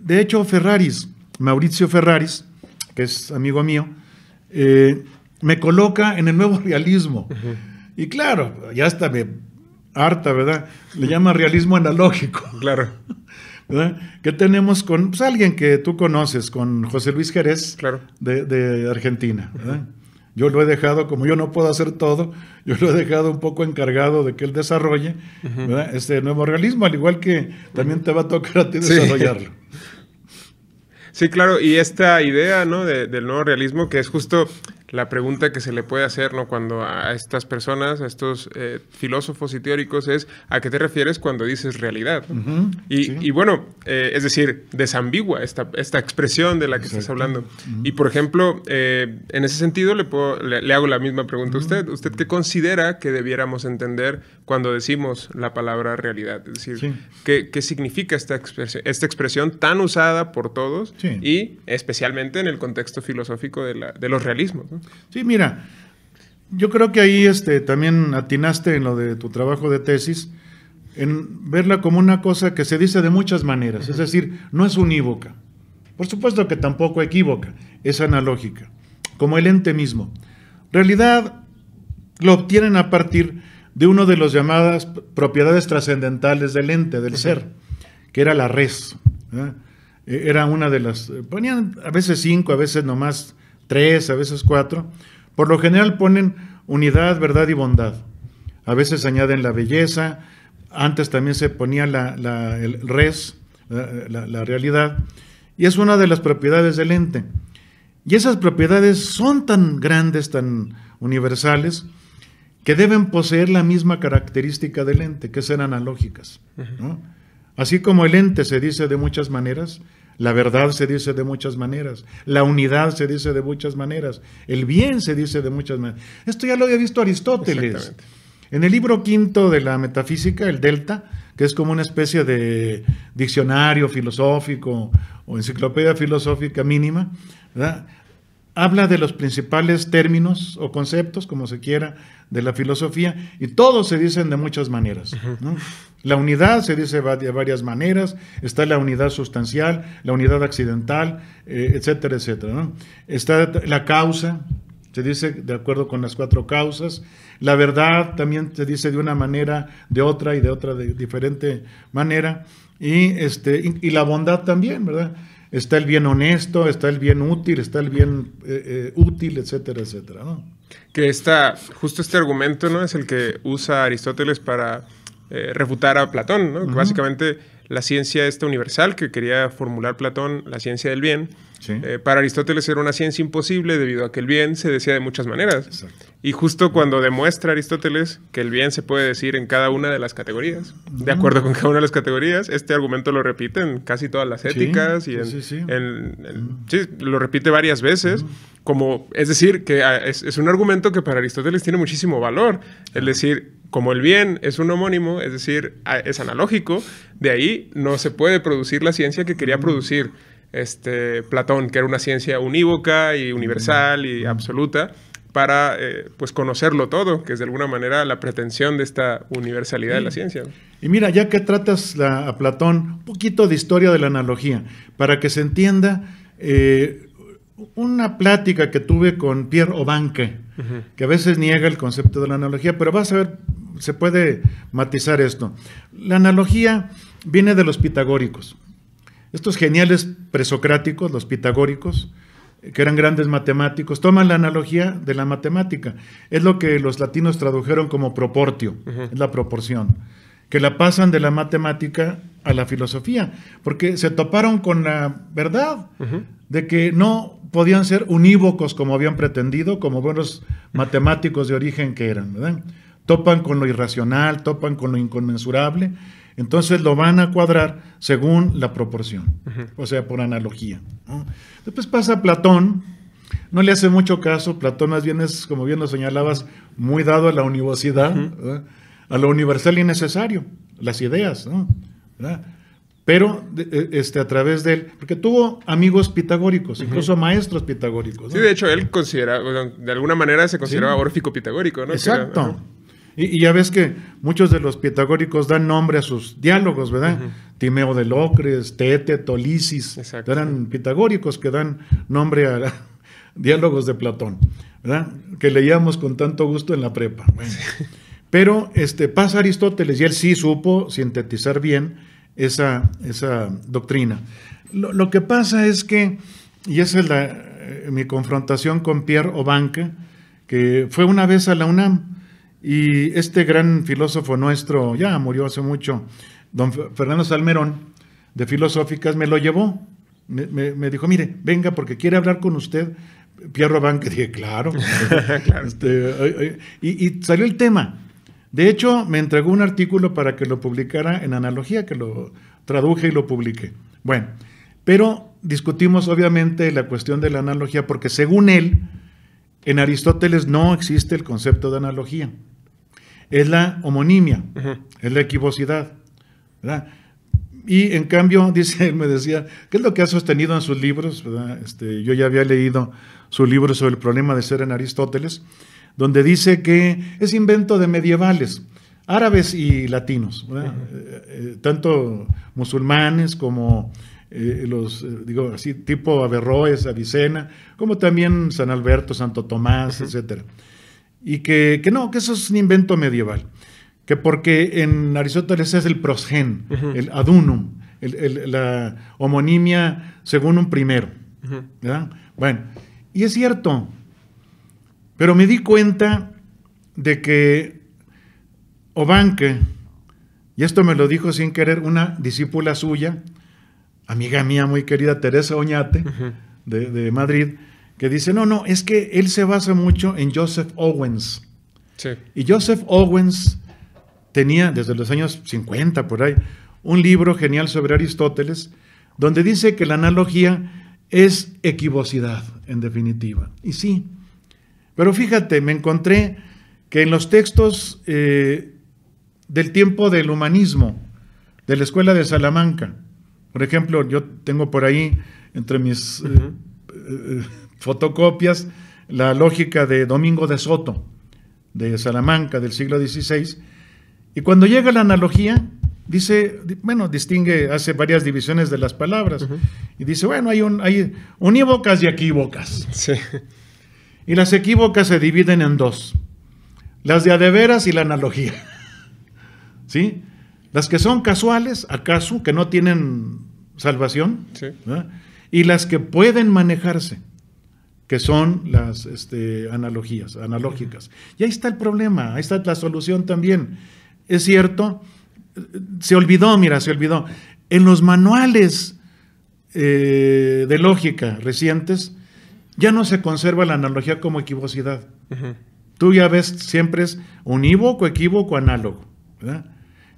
Speaker 3: De hecho, Ferraris, Mauricio Ferraris, que es amigo mío, me coloca en el nuevo realismo. Y claro, ya está me harta, ¿verdad? Le llama realismo analógico. Claro. ¿verdad? ¿Qué tenemos con pues, alguien que tú conoces, con José Luis Jerez claro. de, Argentina? ¿verdad? Yo lo he dejado, como yo no puedo hacer todo, yo lo he dejado un poco encargado de que él desarrolle ¿verdad? este nuevo realismo, al igual que también te va a tocar a ti desarrollarlo.
Speaker 2: Sí, claro, y esta idea ¿no? del nuevo realismo, que es justo la pregunta que se le puede hacer ¿no? cuando a estas personas, a estos eh, filósofos y teóricos, es ¿a qué te refieres cuando dices realidad? y, bueno, eh, es decir, desambigua esta, esta expresión de la que estás hablando. Y por ejemplo, eh, en ese sentido le, le, hago la misma pregunta a usted. ¿Usted qué considera que debiéramos entender cuando decimos la palabra realidad. Es decir, ¿qué, significa esta, expresión, esta expresión tan usada por todos y especialmente en el contexto filosófico de, los realismos?
Speaker 3: Sí, mira, yo creo que ahí este, también atinaste en lo de tu trabajo de tesis, en verla como una cosa que se dice de muchas maneras, es decir, no es unívoca. Por supuesto que tampoco equívoca, es analógica, como el ente mismo. Realidad lo obtienen a partir de uno de los llamadas propiedades trascendentales del ente, del ser, que era la res. ¿eh? E-, era una de las, eh, ponían a veces cinco, a veces nomás tres, a veces cuatro. Por lo general ponen unidad, verdad y bondad. A veces añaden la belleza, antes también se ponía la, el res, la, realidad, y es una de las propiedades del ente. Y esas propiedades son tan grandes, tan universales, que deben poseer la misma característica del ente, que ser analógicas. Así como el ente se dice de muchas maneras, la verdad se dice de muchas maneras, la unidad se dice de muchas maneras, el bien se dice de muchas maneras. Esto ya lo había visto Aristóteles. En el libro quinto de la metafísica, el Delta, que es como una especie de diccionario filosófico o enciclopedia filosófica mínima, ¿verdad? habla de los principales términos o conceptos, como se quiera, de la filosofía, y todos se dicen de muchas maneras. La unidad se dice de varias maneras, está la unidad sustancial, la unidad accidental, eh, etcétera, etcétera. Está la causa, se dice de acuerdo con las cuatro causas. La verdad también se dice de una manera, de otra y de otra, de diferente manera. Y, este, y la bondad también, ¿verdad? Está el bien honesto, está el bien útil, está el bien eh, eh, útil, etcétera, etcétera.
Speaker 2: Que está, justo este argumento ¿no? es el que usa Aristóteles para eh, refutar a Platón, básicamente la ciencia esta universal que quería formular Platón, la ciencia del bien, para Aristóteles era una ciencia imposible debido a que el bien se decía de muchas maneras. Y justo cuando demuestra Aristóteles que el bien se puede decir en cada una de las categorías, de acuerdo con cada una de las categorías, este argumento lo repite en casi todas las éticas y lo repite varias veces, como es decir que ah, es, un argumento que para Aristóteles tiene muchísimo valor, es decir, como el bien es un homónimo, es decir, ah, es analógico, de ahí no se puede producir la ciencia que quería producir este Platón, que era una ciencia unívoca y universal y absoluta para eh, pues conocerlo todo, que es de alguna manera la pretensión de esta universalidad de la ciencia.
Speaker 3: Y mira, ya que tratas a Platón, un poquito de historia de la analogía, para que se entienda eh, una plática que tuve con Pierre Obanque, que a veces niega el concepto de la analogía, pero vas a ver, se puede matizar esto. La analogía viene de los pitagóricos, estos geniales presocráticos, los pitagóricos, que eran grandes matemáticos, toman la analogía de la matemática. Es lo que los latinos tradujeron como proportio, es la proporción, que la pasan de la matemática a la filosofía, porque se toparon con la verdad de que no podían ser unívocos como habían pretendido, como buenos matemáticos de origen que eran, Topan con lo irracional, topan con lo inconmensurable entonces lo van a cuadrar según la proporción, o sea, por analogía. Después pasa Platón, no le hace mucho caso, Platón más bien es, como bien lo señalabas, muy dado a la universidad, a lo universal y necesario, las ideas, ¿no? pero e, este, a través de él, porque tuvo amigos pitagóricos, incluso maestros pitagóricos. ¿no? Sí,
Speaker 2: de hecho, él considera, de alguna manera se consideraba órfico pitagórico, ¿no? Exacto.
Speaker 3: Y, ya ves que muchos de los pitagóricos dan nombre a sus diálogos, ¿verdad? Timeo de Locres, Tete, Tolisis, eran pitagóricos que dan nombre a, diálogos de Platón, ¿verdad? Que leíamos con tanto gusto en la prepa. Pero este, pasa Aristóteles y él sí supo sintetizar bien esa, doctrina. Lo, que pasa es que, y esa es la, eh, mi confrontación con Pierre Obanque, que fue una vez a la UNAM, y este gran filósofo nuestro, ya murió hace mucho, don Fernando Salmerón, de Filosóficas, me lo llevó. Me, dijo, mire, venga, porque quiere hablar con usted. Pierre Robán, dije, claro. Este, este, y, y, salió el tema. De hecho, me entregó un artículo para que lo publicara en analogía, que lo traduje y lo publiqué. Bueno, pero discutimos obviamente la cuestión de la analogía, porque según él, en Aristóteles no existe el concepto de analogía es la homonimia, es la equivocidad. ¿verdad? Y en cambio, dice, él me decía, ¿qué es lo que ha sostenido en sus libros? Este, yo ya había leído su libro sobre el problema de ser en Aristóteles, donde dice que es invento de medievales, árabes y latinos, eh, eh, tanto musulmanes como eh, los, digo así, tipo Averroes, Avicena, como también San Alberto, Santo Tomás, etcétera. etc y que, no, que eso es un invento medieval. Que porque en Aristóteles es el prosgen, el adunum, la homonimia según un primero. Bueno, y es cierto, pero me di cuenta de que Obanque, y esto me lo dijo sin querer una discípula suya, amiga mía muy querida Teresa Oñate, de Madrid, que dice, no, no, es que él se basa mucho en Joseph Owens. Y Joseph Owens tenía, desde los años 50 por ahí, un libro genial sobre Aristóteles, donde dice que la analogía es equivocidad, en definitiva. Y sí, pero fíjate, me encontré que en los textos eh, del tiempo del humanismo, de la Escuela de Salamanca, por ejemplo, yo tengo por ahí entre mis... Eh, fotocopias, la lógica de Domingo de Soto, de Salamanca, del siglo XVI. Y cuando llega la analogía, dice, bueno, distingue, hace varias divisiones de las palabras. Y dice, bueno, hay, un, hay unívocas y equívocas. Y las equívocas se dividen en dos. Las de adeveras y la analogía. ¿Sí? Las que son casuales, acaso, que no tienen salvación. Y las que pueden manejarse que son las este, analogías, analógicas. Y ahí está el problema, ahí está la solución también. Es cierto, se olvidó, mira, se olvidó. En los manuales eh, de lógica recientes ya no se conserva la analogía como equivocidad. Tú ya ves, siempre es unívoco, equívoco, análogo.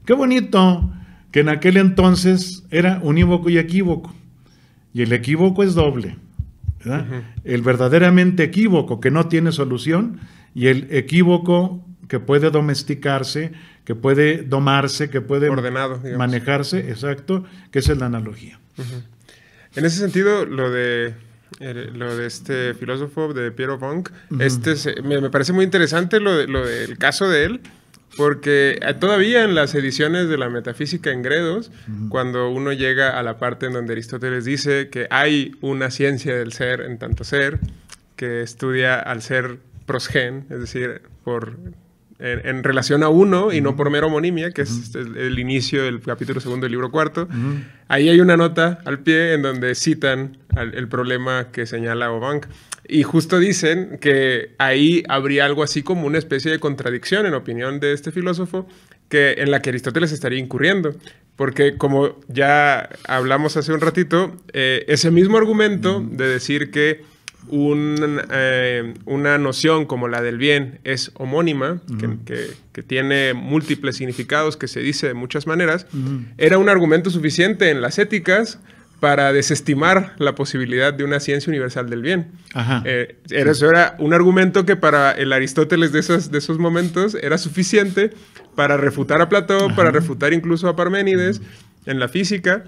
Speaker 3: Qué bonito que en aquel entonces era unívoco y equívoco. Y el equívoco es doble. El verdaderamente equívoco que no tiene solución y el equívoco que puede domesticarse, que puede domarse, que puede manejarse, exacto, que es la analogía.
Speaker 2: En ese sentido, lo de lo de este filósofo de Piero Vonk este me, parece muy interesante lo, lo del caso de él, porque eh, todavía en las ediciones de la metafísica en Gredos, cuando uno llega a la parte en donde Aristóteles dice que hay una ciencia del ser en tanto ser, que estudia al ser prosgen, es decir, por en, relación a uno y no por mera homonimia, que es este, el, inicio del capítulo segundo del libro cuarto. Ahí hay una nota al pie en donde citan el problema que señala Obank. Y justo dicen que ahí habría algo así como una especie de contradicción, en opinión de este filósofo, que, en la que Aristóteles estaría incurriendo. Porque como ya hablamos hace un ratito, eh, ese mismo argumento de decir que eh, una noción como la del bien es homónima, que, tiene múltiples significados, que se dice de muchas maneras, era un argumento suficiente en las éticas para desestimar la posibilidad de una ciencia universal del bien. Eh, eso era, un argumento que para el Aristóteles de esos, de esos momentos era suficiente para refutar a Platón, para refutar incluso a Parménides en la física.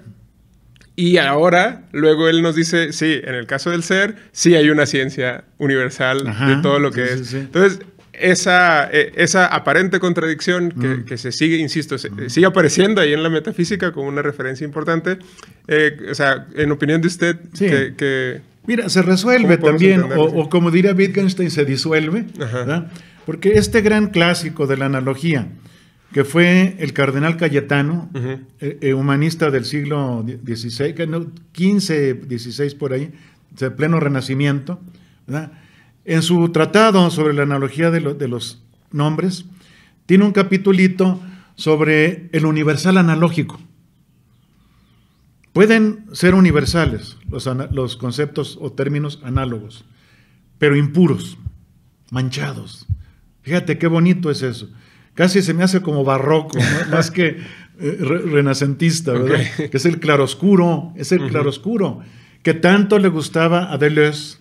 Speaker 2: Y ahora, luego él nos dice, sí, en el caso del ser, sí hay una ciencia universal de todo lo que es. Entonces, esa, e, esa aparente contradicción que, mm. se sigue, insisto, eh, sigue apareciendo ahí en la metafísica como una referencia importante. Eh, o sea, en opinión de usted, que,
Speaker 3: Mira, se resuelve también, o, como diría Wittgenstein, se disuelve, porque este gran clásico de la analogía, que fue el cardenal Cayetano, eh, humanista del siglo XVI, 15, 16 por ahí, de pleno renacimiento, ¿verdad? En su tratado sobre la analogía de, los nombres, tiene un capitulito sobre el universal analógico. Pueden ser universales los, conceptos o términos análogos, pero impuros, manchados. Fíjate qué bonito es eso. Casi se me hace como barroco, más que eh, renacentista, ¿verdad? Que es el claroscuro, es el claroscuro que tanto le gustaba a Deleuze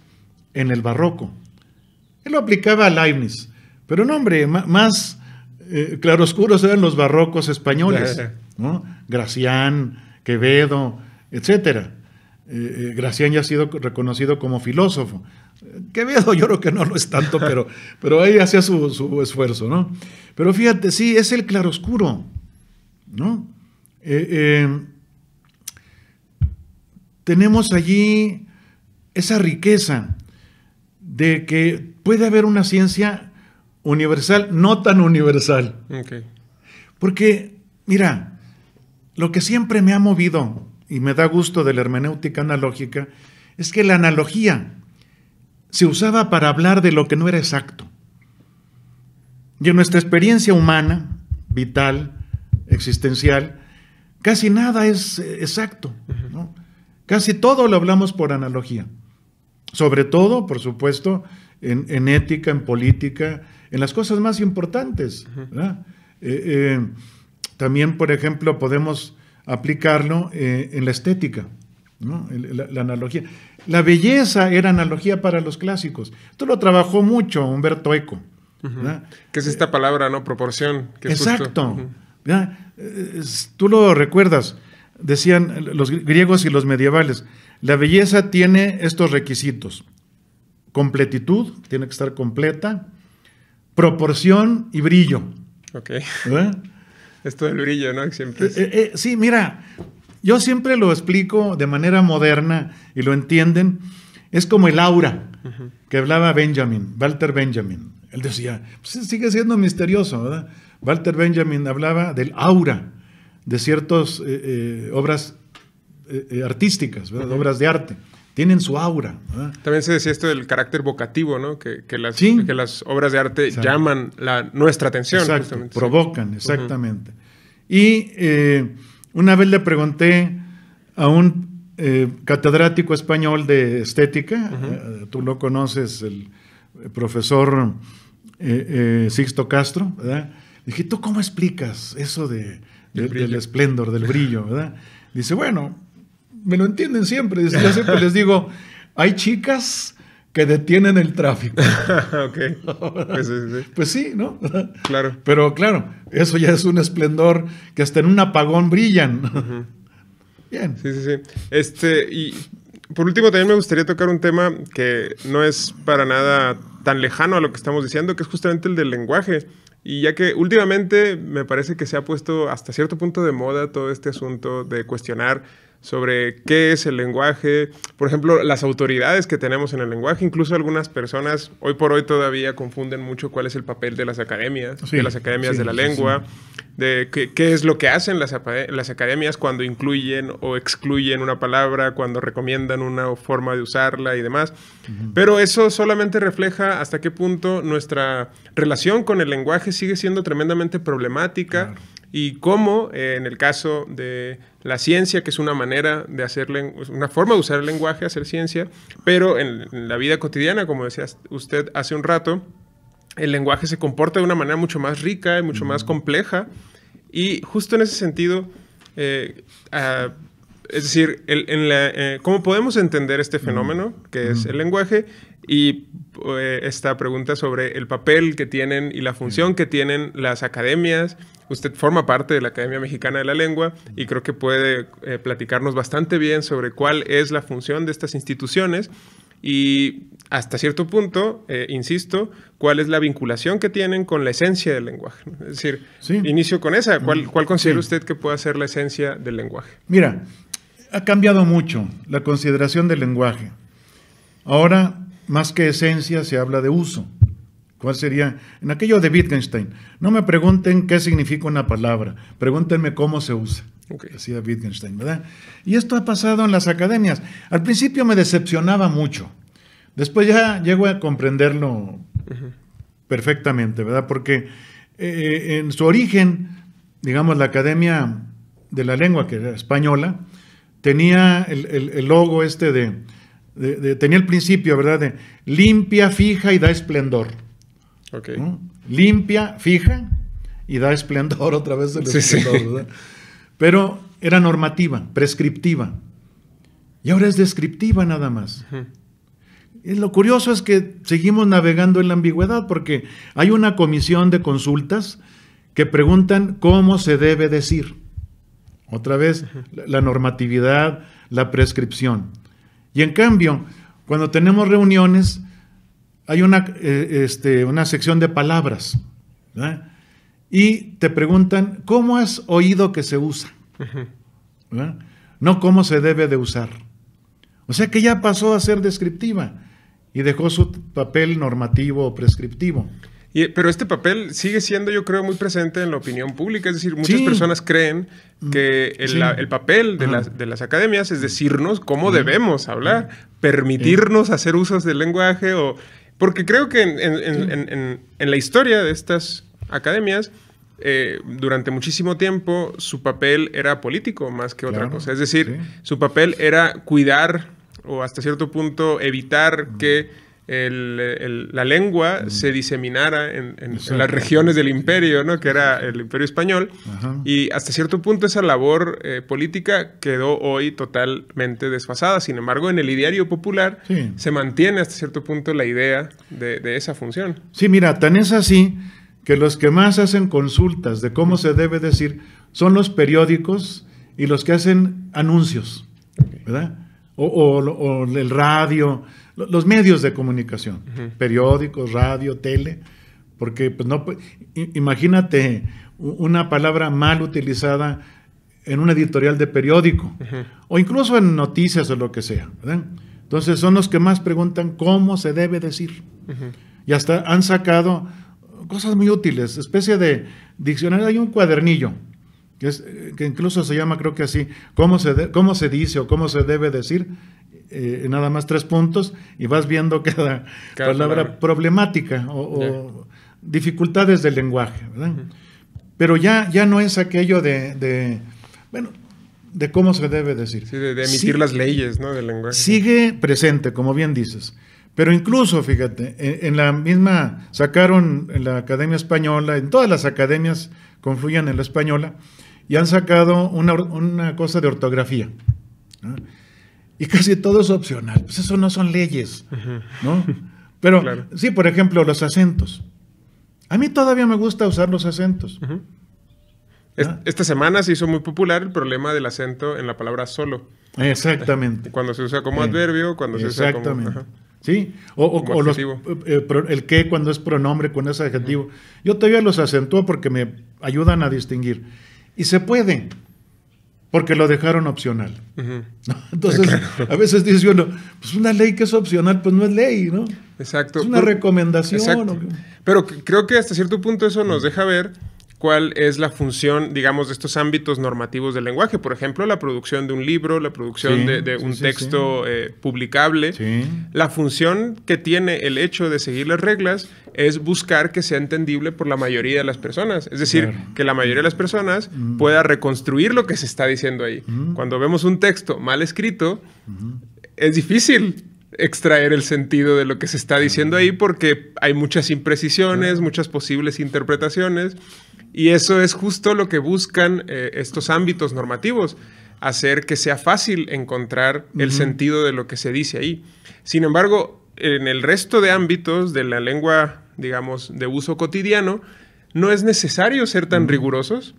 Speaker 3: en el barroco lo aplicaba a Leibniz. Pero no, hombre, más eh, claroscuros eran los barrocos españoles, ¿no? Gracián, Quevedo, etc. Eh, eh, Gracián ya ha sido reconocido como filósofo. Quevedo yo creo que no lo es tanto, pero, pero ahí hacía su, esfuerzo, ¿no? Pero fíjate, sí, es el claroscuro, ¿no? tenemos allí esa riqueza de que puede haber una ciencia universal, no tan universal. Porque, mira, lo que siempre me ha movido y me da gusto de la hermenéutica analógica es que la analogía se usaba para hablar de lo que no era exacto. Y en nuestra experiencia humana, vital, existencial, casi nada es eh, exacto. Casi todo lo hablamos por analogía. Sobre todo, por supuesto, en, ética, en política, en las cosas más importantes. Eh, eh, también, por ejemplo, podemos aplicarlo eh, en la estética, la, analogía. La belleza era analogía para los clásicos. Esto lo trabajó mucho Humberto Eco.
Speaker 2: ¿Qué es esta palabra, no? Proporción. exacto.
Speaker 3: Tú lo recuerdas, decían los griegos y los medievales, la belleza tiene estos requisitos. Completitud, tiene que estar completa. Proporción y brillo. Ok. ¿Eh?
Speaker 2: Esto del brillo, ¿no? Eh,
Speaker 3: eh, sí, mira, yo siempre lo explico de manera moderna y lo entienden. Es como el aura que hablaba Benjamin, Walter Benjamin. Él decía, pues, sigue siendo misterioso, ¿verdad? Walter Benjamin hablaba del aura de ciertas obras eh, eh, artísticas, obras de arte. Tienen su aura.
Speaker 2: También se decía esto del carácter vocativo, Que, las, obras de arte llaman nuestra atención.
Speaker 3: provocan, exactamente. Y eh, una vez le pregunté a un catedrático español de estética, tú lo conoces, el profesor Sixto Castro, ¿verdad? Dije, ¿tú cómo explicas eso del esplendor, del brillo, Dice, bueno, me lo entienden siempre. Yo siempre les digo, hay chicas que detienen el tráfico. pues, sí, ¿no? claro. Pero claro, eso ya es un esplendor que hasta en un apagón brillan.
Speaker 2: Bien. Sí, sí, sí. Este, y por último, también me gustaría tocar un tema que no es para nada tan lejano a lo que estamos diciendo, que es justamente el del lenguaje. Y ya que últimamente me parece que se ha puesto hasta cierto punto de moda todo este asunto de cuestionar sobre qué es el lenguaje, por ejemplo, las autoridades que tenemos en el lenguaje, incluso algunas personas hoy por hoy todavía confunden mucho cuál es el papel de las academias, de las academias de la lengua, de qué, es lo que hacen las, academias cuando incluyen o excluyen una palabra, cuando recomiendan una forma de usarla y demás. Pero eso solamente refleja hasta qué punto nuestra relación con el lenguaje sigue siendo tremendamente problemática y cómo eh, en el caso de la ciencia, que es una manera de hacer, una forma de usar el lenguaje, hacer ciencia, pero en, la vida cotidiana, como decía usted hace un rato, el lenguaje se comporta de una manera mucho más rica y mucho más compleja. Y justo en ese sentido, eh, ah, es decir, eh, ¿cómo podemos entender este fenómeno que es el lenguaje? Y esta pregunta sobre el papel que tienen y la función que tienen las academias Usted forma parte de la Academia Mexicana de la Lengua y creo que puede eh, platicarnos bastante bien sobre cuál es la función de estas instituciones y hasta cierto punto, eh, insisto, cuál es la vinculación que tienen con la esencia del lenguaje. Es decir, inicio con esa, ¿cuál, mm, considera usted que pueda ser la esencia del lenguaje?
Speaker 3: Mira, ha cambiado mucho la consideración del lenguaje. Ahora, más que esencia, se habla de uso. ¿Cuál sería? En aquello de Wittgenstein. No me pregunten qué significa una palabra, pregúntenme cómo se usa. Decía Wittgenstein, ¿verdad? Y esto ha pasado en las academias. Al principio me decepcionaba mucho. Después ya llego a comprenderlo perfectamente, ¿verdad? Porque eh, eh, en su origen, digamos, la Academia de la Lengua, que era española, tenía el, logo este de, tenía el principio, ¿verdad? De limpia, fija y da esplendor. Okay. Limpia, fija y da esplendor otra vez Pero era normativa, prescriptiva. Y ahora es descriptiva nada más. lo curioso es que seguimos navegando en la ambigüedad porque hay una comisión de consultas que preguntan cómo se debe decir. Otra vez, la normatividad, la prescripción. Y en cambio, cuando tenemos reuniones, hay una, eh, este, una sección de palabras y te preguntan cómo has oído que se usa, no cómo se debe de
Speaker 2: usar. O sea que ya pasó a ser descriptiva y dejó su papel normativo o prescriptivo. pero este papel sigue siendo, yo creo, muy presente en la opinión pública. Es decir, muchas personas creen mm, que el, papel de las, academias es decirnos cómo debemos hablar, permitirnos hacer usos del lenguaje o porque creo que en, la historia de estas academias, eh, durante muchísimo tiempo su papel era político más que otra cosa. Es decir, su papel era cuidar o hasta cierto punto evitar que el, la lengua se diseminara en, las regiones del imperio, ¿no? que era el imperio español. Y hasta cierto punto esa labor eh, política quedó hoy totalmente desfasada. Sin embargo, en el ideario popular se mantiene hasta cierto punto la idea de, esa función.
Speaker 3: Sí, mira, tan es así que los que más hacen consultas de cómo se debe decir son los periódicos y los que hacen anuncios, ¿verdad? o el radio los medios de comunicación, periódicos, radio, tele, porque pues no, imagínate una palabra mal utilizada en un editorial de periódico o incluso en noticias o lo que sea. Entonces son los que más preguntan cómo se debe decir. Y hasta han sacado cosas muy útiles, especie de diccionario, hay un cuadernillo. Que, es, eh, que incluso se llama, creo que así, cómo se, cómo se dice o cómo se debe decir eh, nada más tres puntos y vas viendo cada, palabra, problemática o, dificultades del lenguaje. Pero ya, ya no es aquello de, bueno, de cómo se debe decir. de, emitir las
Speaker 2: leyes del lenguaje.
Speaker 3: Sigue presente, como bien dices. Pero incluso, fíjate, e, en, la misma, sacaron en la Academia Española, en todas las academias confluyen en la española, y han sacado una, cosa de ortografía y casi todo es opcional. Pues eso no son leyes, ¿no? Pero sí, por ejemplo, los acentos. A mí todavía me gusta usar los acentos.
Speaker 2: Esta semana se hizo muy popular el problema del acento en la palabra solo. Exactamente. Cuando se usa como eh, adverbio, cuando se usa como...
Speaker 3: ¿Sí? O, eh, eh, el que cuando es pronombre, cuando es adjetivo. Yo todavía los acentúo porque me ayudan a distinguir. Y se pueden porque lo dejaron opcional. Entonces, a veces dice uno, pues una ley que es opcional, pues no es ley, ¿no? Exacto. Es una recomendación.
Speaker 2: Pero creo que hasta cierto punto eso nos deja ver cuál es la función, digamos, de estos ámbitos normativos del lenguaje. Por ejemplo, la producción de un libro, la producción de, un texto eh, publicable. La función que tiene el hecho de seguir las reglas es buscar que sea entendible por la mayoría de las personas. Es decir, que la mayoría de las personas mm. Mm. pueda reconstruir lo que se está diciendo ahí. Mm. Cuando vemos un texto mal escrito, es difícil extraer el sentido de lo que se está diciendo ahí porque hay muchas imprecisiones, muchas posibles interpretaciones. Y eso es justo lo que buscan eh, estos ámbitos normativos, hacer que sea fácil encontrar el sentido de lo que se dice ahí. Sin embargo, en el resto de ámbitos de la lengua, digamos, de uso cotidiano, no es necesario ser tan rigurosos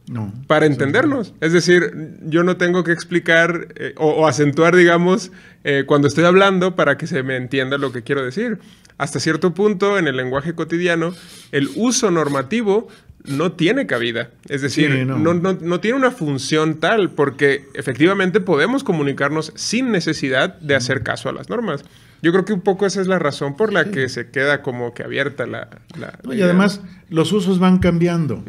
Speaker 2: para entendernos. Es decir, yo no tengo que explicar eh, o, acentuar, digamos, eh, cuando estoy hablando para que se me entienda lo que quiero decir. Hasta cierto punto, en el lenguaje cotidiano, el uso normativo no tiene cabida. Es decir, no. tiene una función tal, porque efectivamente podemos comunicarnos sin necesidad de hacer caso a las normas. Yo creo que un poco esa es la razón por la que se queda como que abierta la... y además
Speaker 3: los usos van cambiando.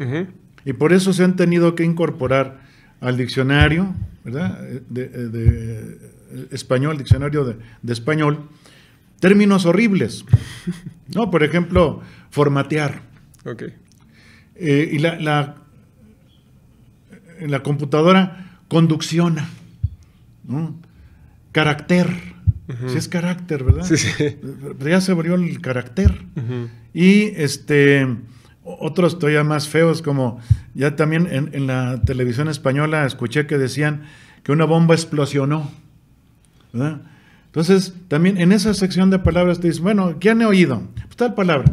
Speaker 3: Y por eso se han tenido que incorporar al diccionario, De, español, diccionario de, español, términos horribles. no, por ejemplo, formatear. Okay. Eh, y la, la, computadora conducciona, ¿no? Carácter. Si es carácter, ¿verdad? Ya se abrió el carácter. Y este otros todavía más feos, como ya también en, la televisión española escuché que decían que una bomba explosionó. Entonces, también en esa sección de palabras te dicen, bueno, ¿quién han oído? Pues tal palabra.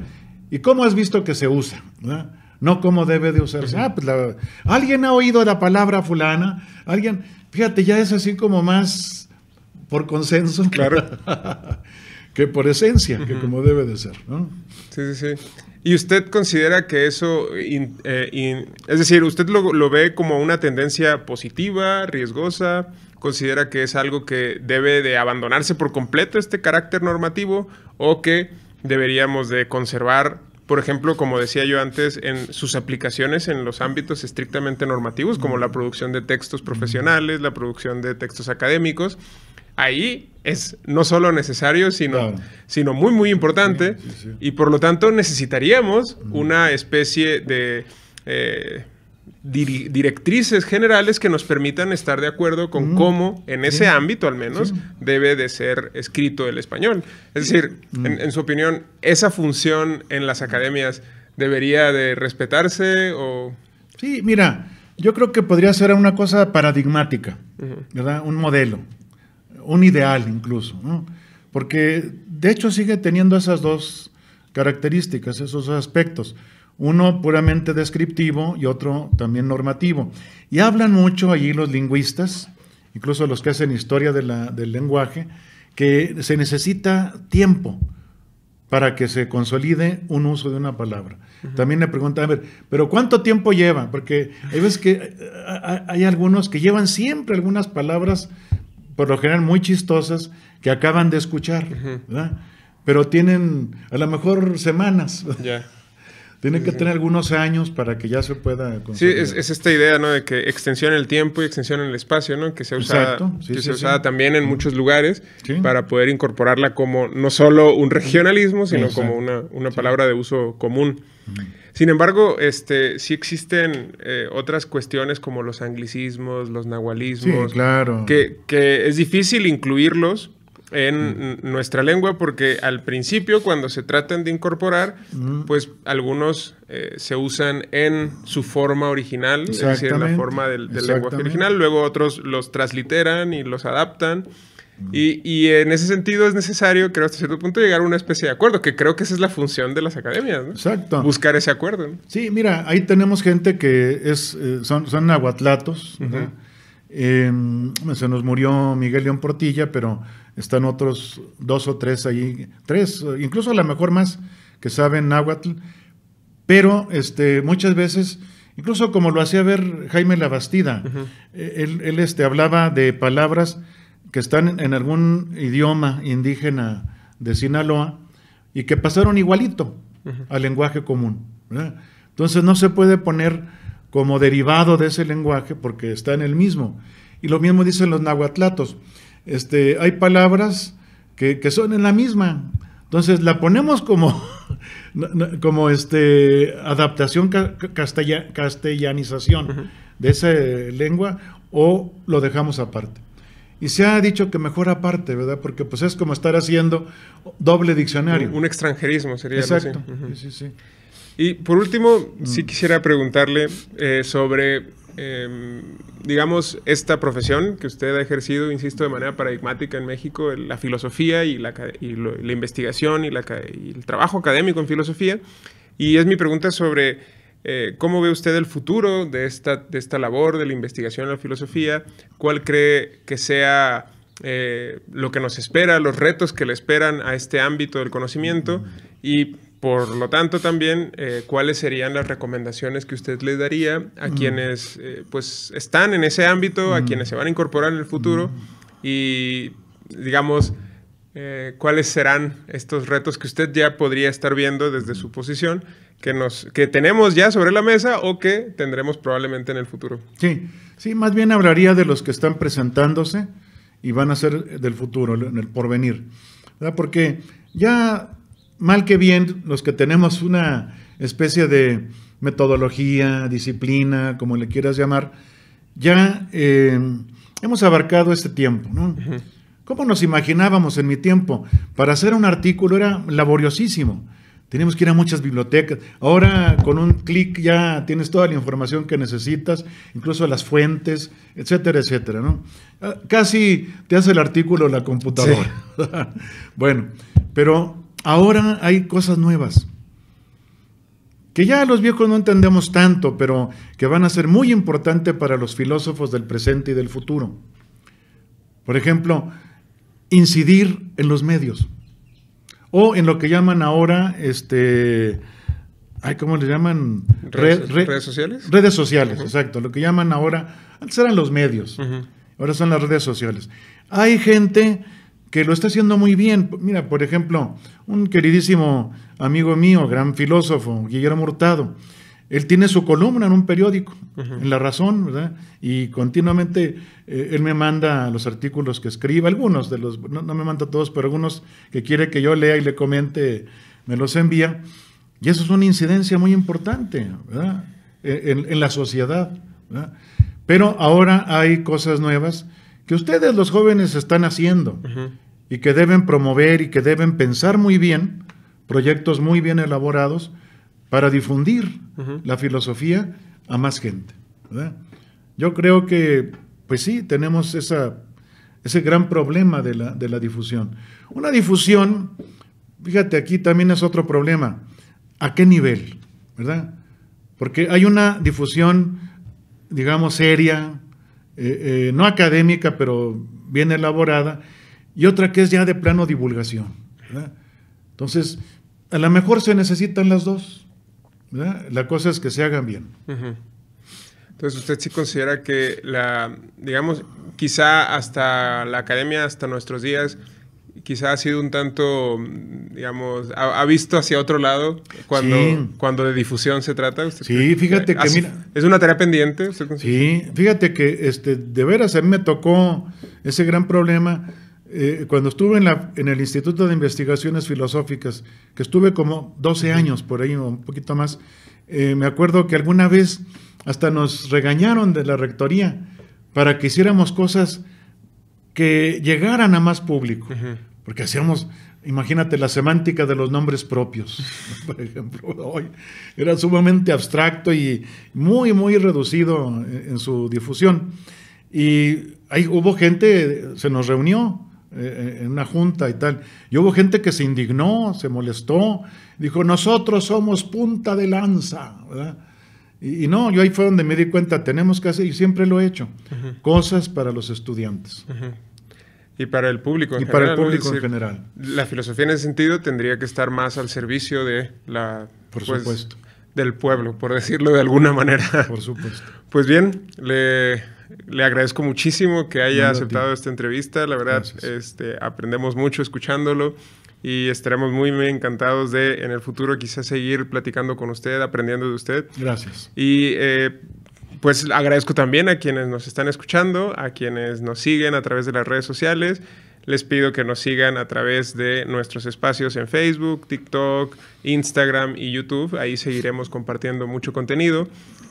Speaker 3: ¿Y cómo has visto que se usa? ¿verdad? no como debe de usarse. Ah, pues la, Alguien ha oído la palabra fulana, alguien, fíjate, ya es así como más por consenso claro. que por esencia, que como debe de ser.
Speaker 2: Sí, sí, sí. ¿Y usted considera que eso, eh, es decir, usted lo, lo, ve como una tendencia positiva, riesgosa? ¿Considera que es algo que debe de abandonarse por completo este carácter normativo o que deberíamos de conservar por ejemplo, como decía yo antes, en sus aplicaciones en los ámbitos estrictamente normativos, como la producción de textos profesionales, la producción de textos académicos. Ahí es no solo necesario, sino, sino muy, muy importante. Y por lo tanto necesitaríamos una especie de... Eh, directrices generales que nos permitan estar de acuerdo con mm, cómo, en ese ámbito al menos, debe de ser escrito el español. Es decir, mm. en, su opinión, ¿esa función en las academias debería de respetarse o...?
Speaker 3: Sí, mira, yo creo que podría ser una cosa paradigmática, ¿verdad? Un modelo, un ideal incluso, ¿no? Porque de hecho sigue teniendo esas dos características, esos aspectos uno puramente descriptivo y otro también normativo. Y hablan mucho allí los lingüistas, incluso los que hacen historia de del lenguaje, que se necesita tiempo para que se consolide un uso de una palabra. También le preguntan, a ver, ¿pero cuánto tiempo lleva? Porque hay veces que hay algunos que llevan siempre algunas palabras, por lo general muy chistosas, que acaban de escuchar, ¿verdad? Pero tienen a lo mejor semanas. Ya. Tiene que tener algunos años para que ya se pueda. Sí, es,
Speaker 2: esta idea, ¿no? De que extensión en el tiempo y extensión en el espacio, ¿no? Que se ha usado también en muchos lugares para poder incorporarla como no solo un regionalismo, sino como una, palabra de uso común. Sin embargo, este, sí existen eh, otras cuestiones como los anglicismos, los nahualismos, que, que es difícil incluirlos en mm. nuestra lengua porque al principio cuando se tratan de incorporar, mm. pues algunos eh, se usan en su forma original, es decir, en la forma del, lenguaje original, luego otros los transliteran y los adaptan. Mm. Y, en ese sentido es necesario, creo, hasta cierto punto llegar a una especie de acuerdo, que creo que esa es la función de las academias, Buscar ese acuerdo.
Speaker 3: Sí, mira, ahí tenemos gente que es, eh, son, aguatlatos em, se nos murió Miguel León Portilla, pero están otros dos o tres ahí, tres, incluso a lo mejor más, que saben náhuatl, pero este, muchas veces, incluso como lo hacía ver Jaime Labastida, eh, él, este, hablaba de palabras que están en algún idioma indígena de Sinaloa y que pasaron igualito al lenguaje común. Entonces no se puede poner como derivado de ese lenguaje porque está en el mismo. Y lo mismo dicen los nahuatlatos. Este, hay palabras que, son en la misma. Entonces la ponemos como, como este, adaptación castellanización de esa eh, lengua o lo dejamos aparte. Y se ha dicho que mejor aparte, ¿verdad? Porque pues es como estar haciendo doble diccionario. Un,
Speaker 2: extranjerismo sería. eso. Y por último, si sí mm. quisiera preguntarle eh, sobre Em, digamos, esta profesión que usted ha ejercido, insisto, de manera paradigmática en México, la filosofía y la, investigación y, el trabajo académico en filosofía. Y es mi pregunta sobre eh, cómo ve usted el futuro de esta, esta labor, de la investigación en la filosofía, cuál cree que sea eh, lo que nos espera, los retos que le esperan a este ámbito del conocimiento y por lo tanto, también, eh, ¿cuáles serían las recomendaciones que usted le daría a mm. quienes eh, pues, están en ese ámbito, a mm. quienes se van a incorporar en el futuro? Mm. Y, digamos, eh, ¿cuáles serán estos retos que usted ya podría estar viendo desde su posición, que, nos, que tenemos ya sobre la mesa o que tendremos probablemente en el futuro?
Speaker 3: Sí, sí, más bien hablaría de los que están presentándose y van a ser del futuro, en el porvenir. ¿verdad? Porque ya mal que bien, los que tenemos una especie de metodología, disciplina, como le quieras llamar, ya eh, hemos abarcado este tiempo, ¿no? ¿Cómo nos imaginábamos en mi tiempo? Para hacer un artículo era laboriosísimo. Teníamos que ir a muchas bibliotecas. Ahora con un clic ya tienes toda la información que necesitas, incluso las fuentes, etcétera, etcétera. ¿no? Ah, casi te hace el artículo la computadora. bueno, pero ahora hay cosas nuevas que ya los viejos no entendemos tanto, pero que van a ser muy importantes para los filósofos del presente y del futuro. Por ejemplo, incidir en los medios o en lo que llaman ahora, este, ¿cómo le llaman? ¿Redes, sociales? Redes sociales, exacto. Lo que llaman ahora, antes eran los medios, ahora son las redes sociales. Hay gente que lo está haciendo muy bien. Mira, por ejemplo, un queridísimo amigo mío, gran filósofo, Guillermo Hurtado, él tiene su columna en un periódico, en La Razón, Y continuamente eh, él me manda los artículos que escriba, algunos de los, no, me manda todos, pero algunos que quiere que yo lea y le comente, me los envía. Y eso es una incidencia muy importante, e, En, la sociedad, Pero ahora hay cosas nuevas que ustedes los jóvenes están haciendo y que deben promover y que deben pensar muy bien proyectos muy bien elaborados para difundir la filosofía a más gente. Yo creo que, pues sí, tenemos esa, ese gran problema de la, de la difusión. Una difusión, fíjate, aquí también es otro problema. ¿A qué nivel? ¿Verdad? Porque hay una difusión, digamos, seria, eh, eh, no académica, pero bien elaborada, y otra que es ya de plano divulgación. Entonces, a lo mejor se necesitan las dos. La cosa es que se hagan bien.
Speaker 2: Entonces, ¿usted sí considera que la, digamos, quizá hasta la academia, hasta nuestros días, quizá ha sido un tanto, digamos, ha, visto hacia otro lado cuando, cuando de difusión se trata. Usted sí, fíjate que, es una tarea pendiente. sí,
Speaker 3: fíjate que este, de veras a mí me tocó ese gran problema. Eh, cuando estuve en, la, en el Instituto de Investigaciones Filosóficas, que estuve como 12 años por ahí, un poquito más, eh, me acuerdo que alguna vez hasta nos regañaron de la rectoría para que hiciéramos cosas que llegaran a más público. Porque hacíamos, imagínate, la semántica de los nombres propios, por ejemplo, hoy era sumamente abstracto y muy, muy reducido en, su difusión. Y ahí hubo gente, se nos reunió eh, eh, en una junta y tal, y hubo gente que se indignó, se molestó, dijo, nosotros somos punta de lanza, ¿verdad? Y, no, yo ahí fue donde me di cuenta, tenemos que hacer, y siempre lo he hecho, cosas para los estudiantes.
Speaker 2: Y para el público. En general, para el público en general. La filosofía en ese sentido tendría que estar más al servicio de la... Por pues, supuesto. Del pueblo, por decirlo de alguna manera. Por supuesto. Pues bien, le, le agradezco muchísimo que haya aceptado esta entrevista. La verdad, este, aprendemos mucho escuchándolo y estaremos muy, muy encantados de en el futuro quizás seguir platicando con usted, aprendiendo de usted. Gracias. Y eh, pues agradezco también a quienes nos están escuchando, a quienes nos siguen a través de las redes sociales. Les pido que nos sigan a través de nuestros espacios en Facebook, TikTok, Instagram y YouTube. Ahí seguiremos compartiendo mucho contenido.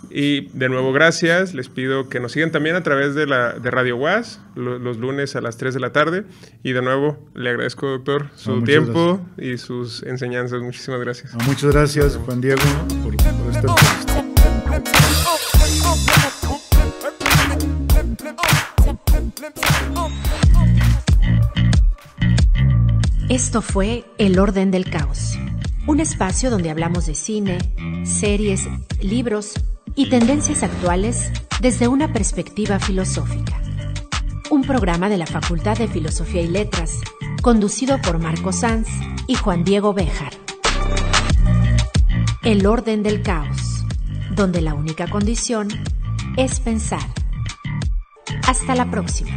Speaker 2: Y de nuevo, gracias. Les pido que nos sigan también a través de, la, Radio was los lunes a las 3 de la tarde. Y de nuevo, le agradezco, doctor, su tiempo y sus enseñanzas. Muchísimas gracias.
Speaker 3: muchas gracias, Juan Diego, por, por este
Speaker 1: Esto fue El Orden del Caos, un espacio donde hablamos de cine, series, libros y tendencias actuales desde una perspectiva filosófica. Un programa de la Facultad de Filosofía y Letras, conducido por Marco Sanz y Juan Diego Béjar. El Orden del Caos, donde la única condición es pensar. Hasta la próxima.